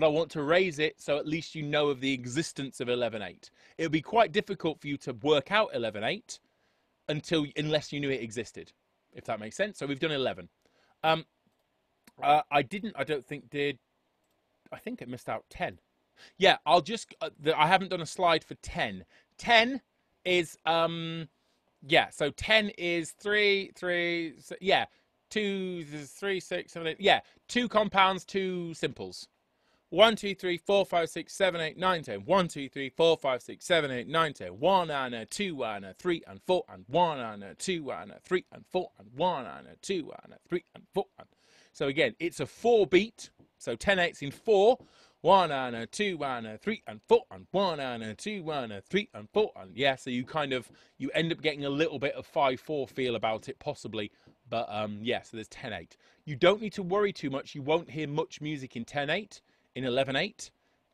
but I want to raise it so at least you know of the existence of 11.8. it would be quite difficult for you to work out 11.8 until unless you knew it existed, if that makes sense. So we've done 11. Um, uh, I didn't, I don't think did, I think it missed out 10. Yeah, I'll just, uh, the, I haven't done a slide for 10. 10 is, um, yeah, so 10 is 3, 3, so, yeah, 2, 3, 6, 7, 8, yeah, two compounds, two simples. 1, 2, 3, 4, 5, 6, 7, 8, 9, 10. 1, 2, 3, 4, 5, 6, 7, 8, 9, 10. 1 and a 2 and a 3 and 4 and 1 and a 2 and a 3 and 4 and 1 and a 2 and a 3 and 4 and... So again, it's a 4 beat, so 10 eighths in 4. 1 and a 2 and a 3 and 4 and 1 and a 2 and a 3 and 4 and... Yeah, so you kind of, you end up getting a little bit of 5-4 feel about it possibly. But um, yeah, so there's 10-8. You don't need to worry too much. You won't hear much music in 10-8 in 11.8.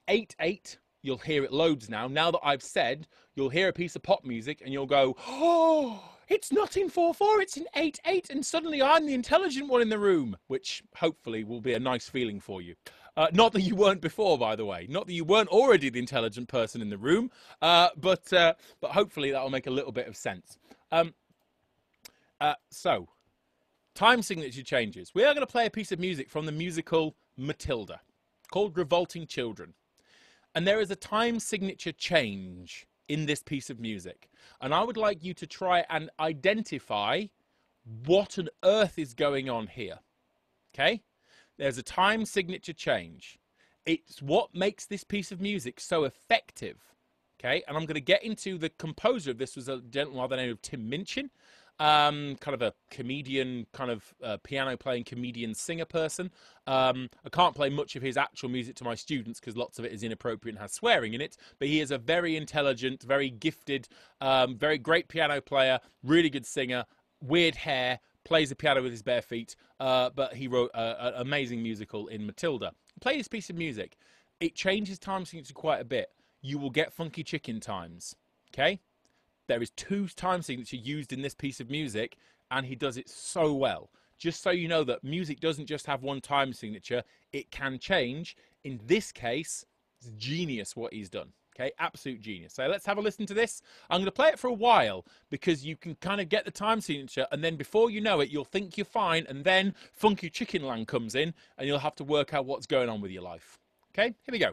8.8, you'll hear it loads now. Now that I've said, you'll hear a piece of pop music and you'll go, oh, it's not in 4-4, it's in 8-8, and suddenly I'm the intelligent one in the room, which hopefully will be a nice feeling for you. Uh, not that you weren't before, by the way. Not that you weren't already the intelligent person in the room, uh, but, uh, but hopefully that will make a little bit of sense. Um, uh, so, time signature changes. We are going to play a piece of music from the musical Matilda called Revolting Children. And there is a time signature change in this piece of music. And I would like you to try and identify what on earth is going on here. Okay? There's a time signature change. It's what makes this piece of music so effective. Okay? And I'm going to get into the composer of this was a gentleman by the name of Tim Minchin um, kind of a comedian, kind of uh, piano playing comedian singer person. Um, I can't play much of his actual music to my students because lots of it is inappropriate and has swearing in it. But he is a very intelligent, very gifted, um, very great piano player, really good singer, weird hair, plays the piano with his bare feet. Uh, but he wrote an amazing musical in Matilda. Play this piece of music. It changes time signature quite a bit. You will get funky chicken times. Okay? There is two time signatures used in this piece of music, and he does it so well. Just so you know that music doesn't just have one time signature, it can change. In this case, it's genius what he's done. Okay, absolute genius. So let's have a listen to this. I'm going to play it for a while because you can kind of get the time signature, and then before you know it, you'll think you're fine, and then Funky Chicken Land comes in, and you'll have to work out what's going on with your life. Okay, here we go.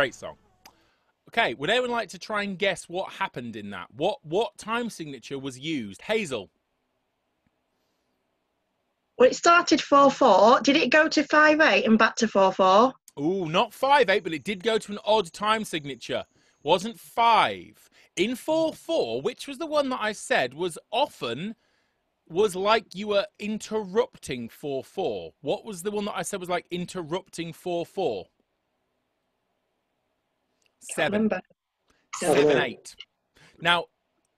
great song. Okay, would anyone like to try and guess what happened in that? What what time signature was used? Hazel. Well, it started 4 4. Did it go to 5 8 and back to 4 4? Ooh, not 5 8, but it did go to an odd time signature. Wasn't 5. In 4 4, which was the one that I said was often was like you were interrupting 4 4. What was the one that I said was like interrupting 4 4? Seven. Seven, Seven eight. Now,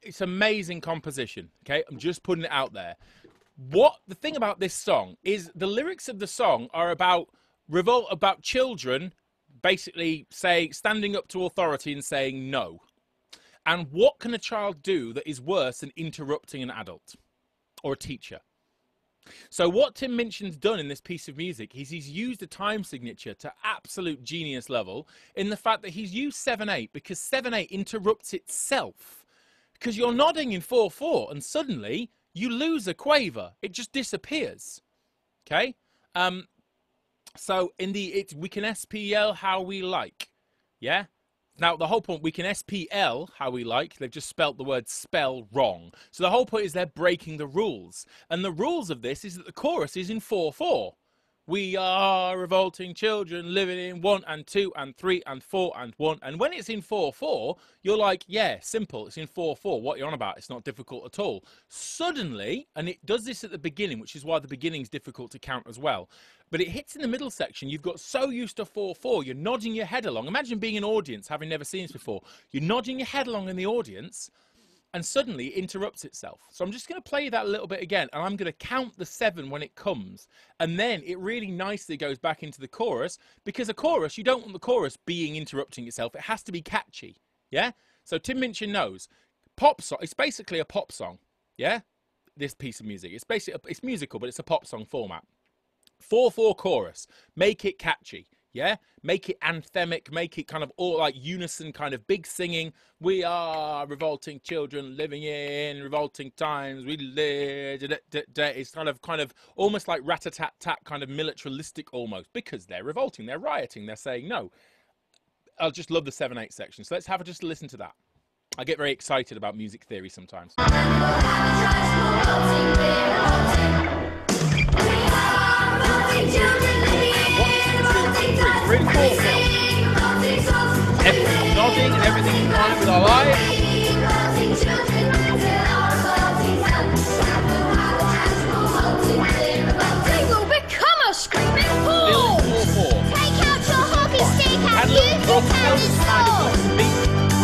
it's amazing composition. Okay, I'm just putting it out there. What the thing about this song is the lyrics of the song are about revolt about children basically saying standing up to authority and saying no. And what can a child do that is worse than interrupting an adult or a teacher? So, what Tim Minchin's done in this piece of music is he's used a time signature to absolute genius level in the fact that he's used 7 8 because 7 8 interrupts itself. Because you're nodding in 4 4 and suddenly you lose a quaver, it just disappears. Okay? Um, so, in the, it, we can SPL how we like. Yeah? Now, the whole point, we can SPL how we like. They've just spelt the word spell wrong. So the whole point is they're breaking the rules. And the rules of this is that the chorus is in 4 4. We are revolting children living in one and two and three and four and one. And when it's in four, four, you're like, yeah, simple. It's in four, four. What you're on about? It's not difficult at all. Suddenly, and it does this at the beginning, which is why the beginning's difficult to count as well. But it hits in the middle section. You've got so used to four, four. You're nodding your head along. Imagine being an audience having never seen this before. You're nodding your head along in the audience and suddenly interrupts itself. So I'm just going to play that a little bit again, and I'm going to count the seven when it comes. And then it really nicely goes back into the chorus, because a chorus, you don't want the chorus being interrupting itself. It has to be catchy, yeah? So Tim Minchin knows. Pop song, it's basically a pop song, yeah? This piece of music. It's basically, it's musical, but it's a pop song format. 4-4 chorus, make it catchy yeah make it anthemic make it kind of all like unison kind of big singing we are revolting children living in revolting times we live da, da, da, it's kind of kind of almost like rat-a-tat-tat kind of militaristic almost because they're revolting they're rioting they're saying no i just love the 7-8 section so let's have a just listen to that i get very excited about music theory sometimes really cool. everything, nothing. and in line with our lives. We will become a screaming pool! Take out your hockey stick and use your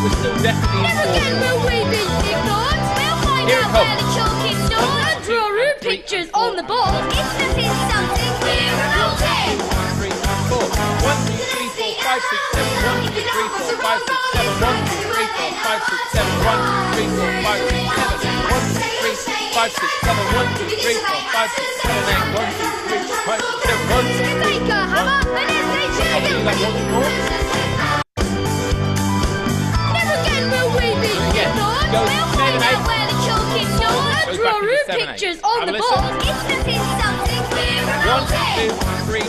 still definitely Never again will we be ignored! We'll find Here out where the chalk is stored draw root pictures on the board! It's the fifth five, six, seven, one, two, three, four, five, six, seven, one, two, three, four, five, six, seven, one, two, three, four, five, six, seven, one, two, three, five, six, seven, one, two, three, four, five, six, seven, eight, one, two, three, five, six, seven, one, two, three, four, five, six, seven, one, two, three. Never again will we be ignored. the children know and the board. something we're One, two, three.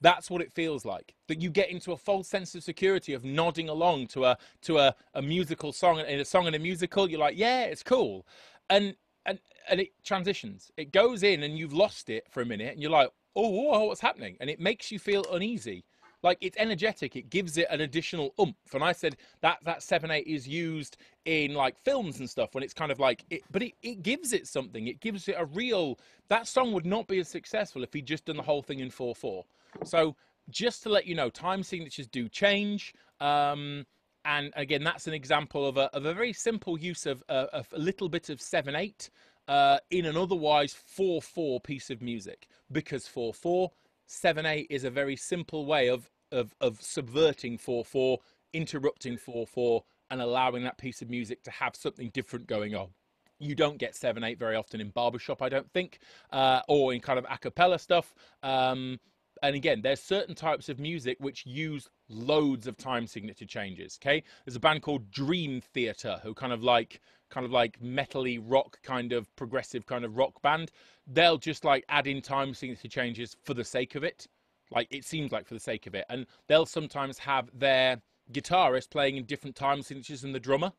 That's what it feels like. That you get into a false sense of security of nodding along to a to a, a musical song and a song and a musical. You're like, yeah, it's cool, and and and it transitions. It goes in, and you've lost it for a minute, and you're like, oh, whoa, what's happening? And it makes you feel uneasy. Like it's energetic. It gives it an additional oomph. And I said that that seven eight is used in like films and stuff when it's kind of like it, but it, it gives it something. It gives it a real. That song would not be as successful if he'd just done the whole thing in four four. So just to let you know, time signatures do change. Um, and again, that's an example of a, of a very simple use of, uh, of a little bit of 7-8 uh, in an otherwise 4-4 piece of music. Because 4-4, 7-8 is a very simple way of, of, of subverting 4-4, interrupting 4-4, and allowing that piece of music to have something different going on you don't get seven eight very often in barbershop i don't think uh, or in kind of a cappella stuff um, and again, there's certain types of music which use loads of time signature changes. Okay, there's a band called Dream Theater who kind of like kind of like metally rock kind of progressive kind of rock band. They'll just like add in time signature changes for the sake of it. Like it seems like for the sake of it, and they'll sometimes have their guitarist playing in different time signatures than the drummer.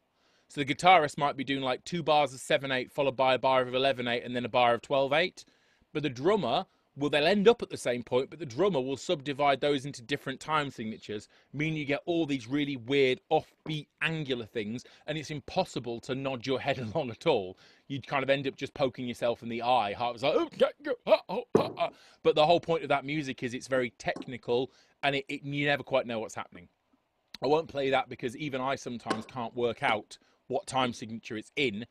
So the guitarist might be doing like two bars of 7 8, followed by a bar of 11 8, and then a bar of 12 8. But the drummer well, they'll end up at the same point, but the drummer will subdivide those into different time signatures, meaning you get all these really weird offbeat angular things, and it's impossible to nod your head along at all. You'd kind of end up just poking yourself in the eye. Heart was like, oh, yeah, yeah, oh, but the whole point of that music is it's very technical, and it, it, you never quite know what's happening. I won't play that because even I sometimes can't work out what time signature it's in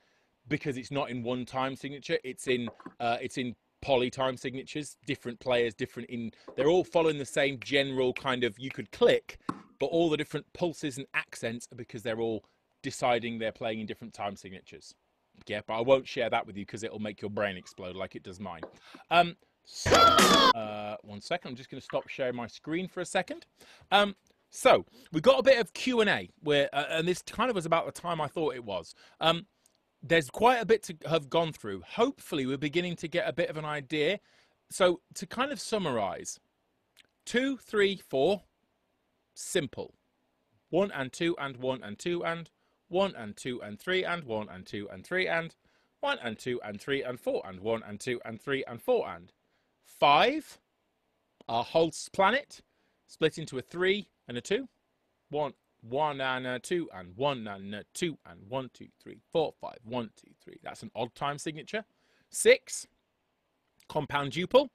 because it's not in one time signature. It's in uh, it's in poly time signatures, different players, different in, they're all following the same general kind of, you could click, but all the different pulses and accents are because they're all deciding they're playing in different time signatures. Yeah, but I won't share that with you because it'll make your brain explode like it does mine. Um, so, uh, one second, I'm just going to stop sharing my screen for a second. Um, so we got a bit of Q and A, where uh, and this kind of was about the time I thought it was. Um, there's quite a bit to have gone through. Hopefully, we're beginning to get a bit of an idea. So, to kind of summarize, two, three, four, simple. One and two and one and two and one and two and three and one and two and three and one and two and three and four and one and two and three and four and five. Our whole planet split into a three and a two, one one and a two and one and a two and one, two, three, four, five, one, two, three. That's an odd time signature. Six, compound duple.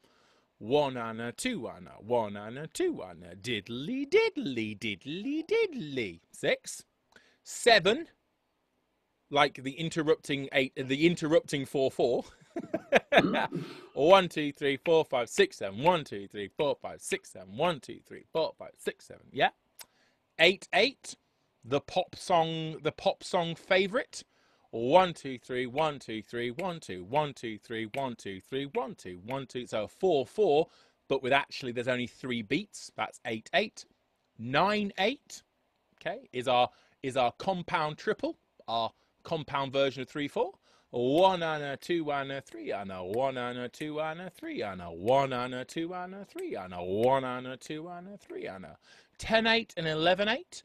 One and a two and a one and a two and a diddly diddly diddly diddly. Six, seven, like the interrupting eight, the interrupting four four. one, two, three, four, five, six, seven. One, two, three, four, five, six, seven. One, two, three, four, five, six, seven. Yeah eight eight, the pop song, the pop song favorite. One two three, one two three, one two, one two three, one two three, one two, one two. So four four, but with actually there's only three beats. That's eight eight, nine eight. Okay, is our is our compound triple, our compound version of three four. One on a two on a three on a one on a two on a three on a one on a two on a three on a one on a two on a three on a ten eight and eleven eight,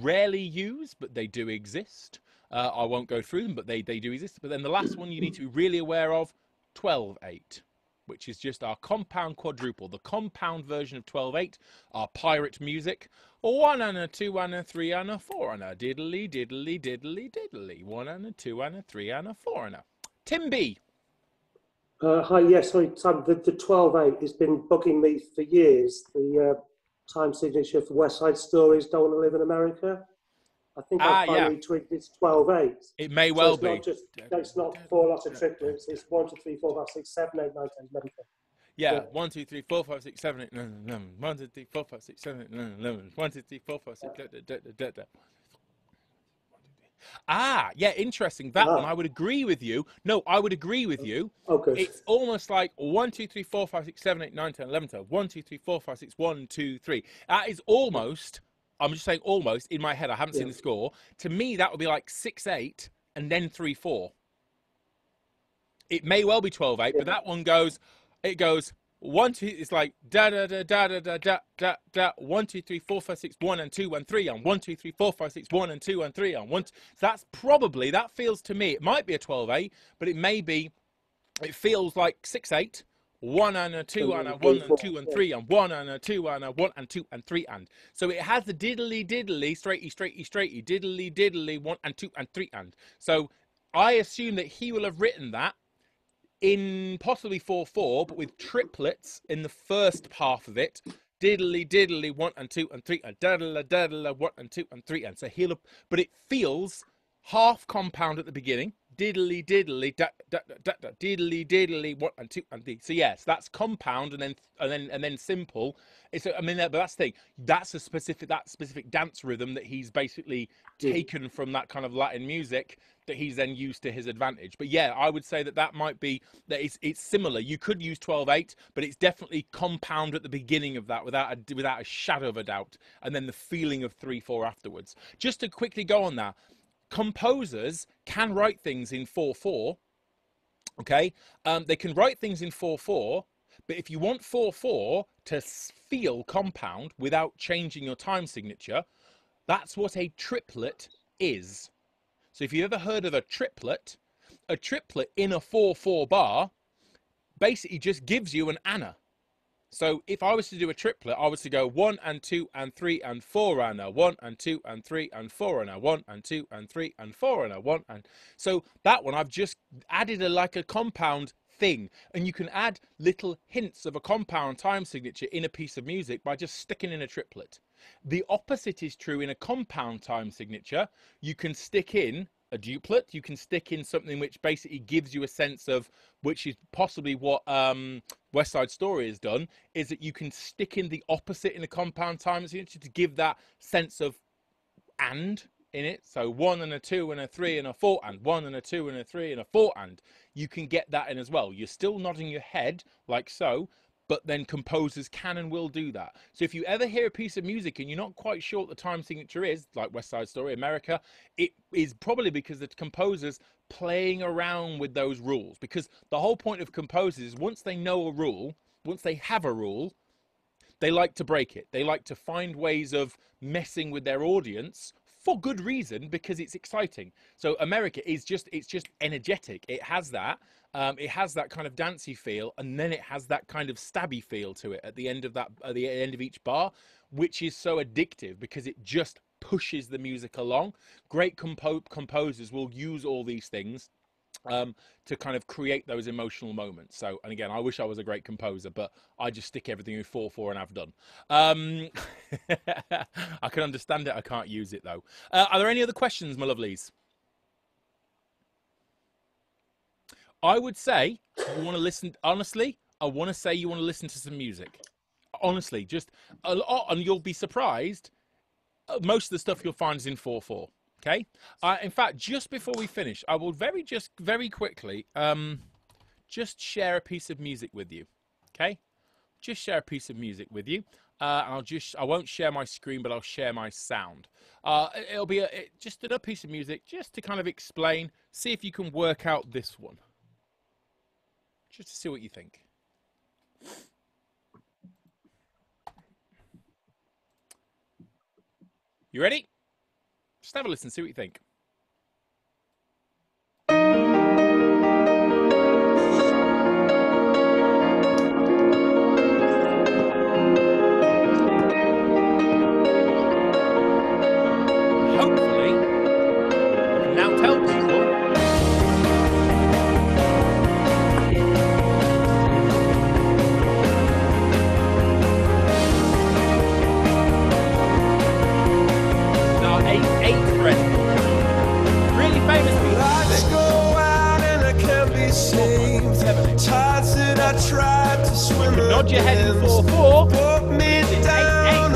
rarely used, but they do exist. Uh, I won't go through them, but they, they do exist. But then the last one you need to be really aware of 12 8 which is just our compound quadruple, the compound version of 12.8, our pirate music. One and a two and a three and a four and a diddly diddly diddly diddly. One and a two and a three and a four and a. Tim B. Uh, hi, yes, hi, The, the 12.8 has been bugging me for years. The uh, time signature for West Side Stories, Don't Want to Live in America. I think ah, I finally yeah. tweaked it's 12 eights. It may well so be. Just, it's not four lots of triplets. It's one, two, three, four, five, six, seven, eight, nine, ten, eleven. Yeah, yeah, one, two, three, four, five, six, seven, eight, nine, eleven. One, two, three, four, five, six, seven, eight, nine, eleven. One, two, three, four, five, six, yeah. da, da, da, da, da. Ah, yeah, interesting. That ah. one, I would agree with you. No, I would agree with you. Okay. It's almost like 1, 2, 3, 4, 5, 6, 7, 8, 9, 10, 11, 12. 1, 2, 3, 4, 5, 6, 1, 2, 3. That is almost I'm just saying almost in my head. I haven't yeah. seen the score. To me, that would be like six eight and then three four. It may well be 12 8, yeah. but that one goes, it goes one, two, it's like da da da da da da da da da one, two, three, four, five, six, one and two and three and one, two, three, four, five, six, one and two and three and one. Two. So that's probably that feels to me it might be a 12 8, but it may be it feels like six eight one and a two and a one and two and three and one and a two and a one and two and three and. So it has the diddly diddly, straighty, straighty, straighty, diddly diddly, one and two and three and. So I assume that he will have written that in possibly 4 4, but with triplets in the first half of it. Diddly diddly, one and two and three and. Daddle, daddle, one and two and three and. So he'll, but it feels half compound at the beginning diddly diddly da, da, da, da, diddly diddly one and two and three. So yes, that's compound and then and then and then simple. It's I mean, but that's the thing. That's a specific that specific dance rhythm that he's basically taken from that kind of Latin music that he's then used to his advantage. But yeah, I would say that that might be that it's it's similar. You could use 12-8, but it's definitely compound at the beginning of that without a without a shadow of a doubt, and then the feeling of three four afterwards. Just to quickly go on that composers can write things in 4-4, okay? Um, they can write things in 4-4, but if you want 4-4 to feel compound without changing your time signature, that's what a triplet is. So if you've ever heard of a triplet, a triplet in a 4-4 bar basically just gives you an ana. So if I was to do a triplet, I was to go one and two and three and four and a one and two and three and four and a one and two and three and four and a one and so that one I've just added a like a compound thing and you can add little hints of a compound time signature in a piece of music by just sticking in a triplet. The opposite is true in a compound time signature. You can stick in a duplet. You can stick in something which basically gives you a sense of which is possibly what um, West Side Story has done is that you can stick in the opposite in the compound time signature to give that sense of and in it. So one and a two and a three and a four and one and a two and a three and a four and you can get that in as well. You're still nodding your head like so, but then composers can and will do that. So if you ever hear a piece of music and you're not quite sure what the time signature is, like West Side Story, America, it is probably because the composers playing around with those rules. Because the whole point of composers is once they know a rule, once they have a rule, they like to break it. They like to find ways of messing with their audience for good reason because it's exciting. So America is just it's just energetic. It has that um, it has that kind of dancey feel, and then it has that kind of stabby feel to it at the end of that at the end of each bar, which is so addictive because it just pushes the music along. Great compo- composers will use all these things um, to kind of create those emotional moments. So, and again, I wish I was a great composer, but I just stick everything in 4 4 and I've done. Um, I can understand it, I can't use it though. Uh, are there any other questions, my lovelies? I would say you want to listen. Honestly, I want to say you want to listen to some music. Honestly, just a lot, and you'll be surprised. Uh, most of the stuff you'll find is in four four. Okay. Uh, in fact, just before we finish, I will very just very quickly um, just share a piece of music with you. Okay. Just share a piece of music with you. Uh, I'll just I won't share my screen, but I'll share my sound. Uh, it'll be a, it, just another piece of music just to kind of explain, see if you can work out this one just to see what you think. You ready? Just have a listen, see what you think. famous people. Lights go out and I can't be saved. Tides that I tried to swim. You nod your head in 4 4. Put me down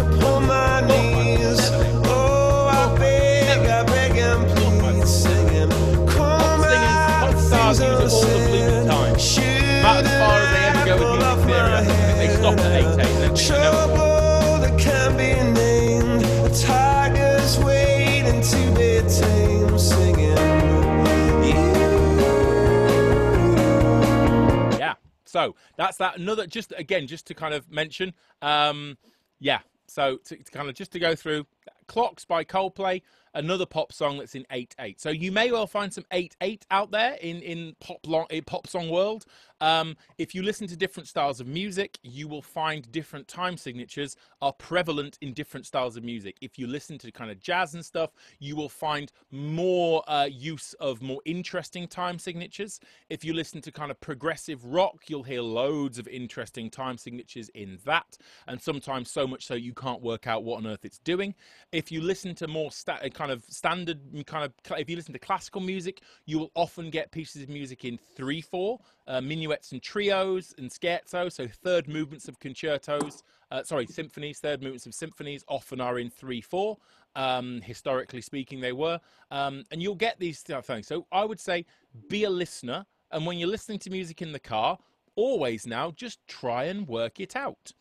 So that's that. Another, just again, just to kind of mention, um, yeah. So to, to kind of just to go through, Clocks by Coldplay, another pop song that's in 8-8. So you may well find some 8-8 out there in, in, pop, long, in pop song world. Um, if you listen to different styles of music, you will find different time signatures are prevalent in different styles of music. If you listen to kind of jazz and stuff, you will find more uh, use of more interesting time signatures. If you listen to kind of progressive rock, you'll hear loads of interesting time signatures in that, and sometimes so much so you can't work out what on earth it's doing. If you listen to more uh, kind of standard, mm, kind of, if you listen to classical music, you will often get pieces of music in 3 4, uh, minuet minuets and trios and scherzo, so third movements of concertos, uh, sorry, symphonies, third movements of symphonies often are in 3 4. Um, historically speaking, they were. Um, and you'll get these things. So I would say be a listener. And when you're listening to music in the car, always now just try and work it out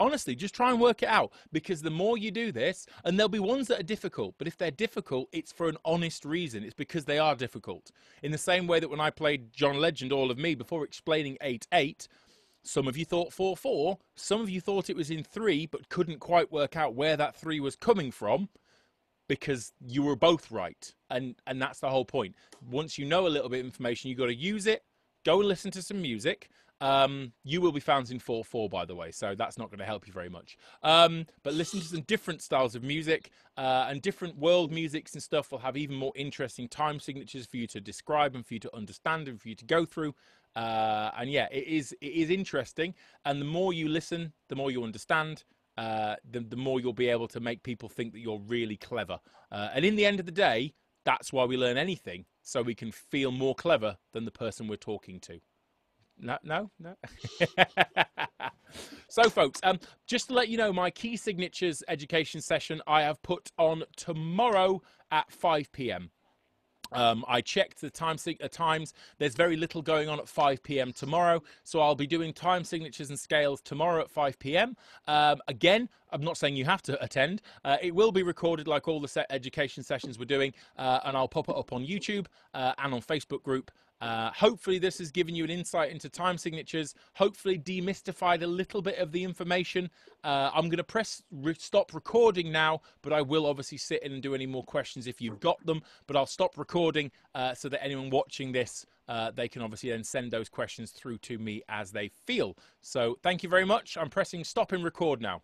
honestly, just try and work it out because the more you do this, and there'll be ones that are difficult, but if they're difficult, it's for an honest reason. It's because they are difficult. In the same way that when I played John Legend, All of Me, before explaining 8 8, some of you thought 4 4, some of you thought it was in 3, but couldn't quite work out where that 3 was coming from because you were both right and and that's the whole point once you know a little bit of information you have got to use it go listen to some music um, you will be found in 4 4, by the way, so that's not going to help you very much. Um, but listen to some different styles of music uh, and different world musics and stuff will have even more interesting time signatures for you to describe and for you to understand and for you to go through. Uh, and yeah, it is it is interesting. And the more you listen, the more you understand. Uh, the, the more you'll be able to make people think that you're really clever. Uh, and in the end of the day, that's why we learn anything, so we can feel more clever than the person we're talking to. No, no, no. so, folks, um, just to let you know, my key signatures education session I have put on tomorrow at 5 p.m. Um, I checked the time the uh, times. There's very little going on at 5 p.m. tomorrow, so I'll be doing time signatures and scales tomorrow at 5 p.m. Um, again, I'm not saying you have to attend. Uh, it will be recorded, like all the education sessions we're doing, uh, and I'll pop it up on YouTube uh, and on Facebook group uh, hopefully, this has given you an insight into time signatures. Hopefully, demystified a little bit of the information. Uh, I'm going to press re- stop recording now, but I will obviously sit in and do any more questions if you've got them. But I'll stop recording uh, so that anyone watching this, uh, they can obviously then send those questions through to me as they feel. So, thank you very much. I'm pressing stop and record now.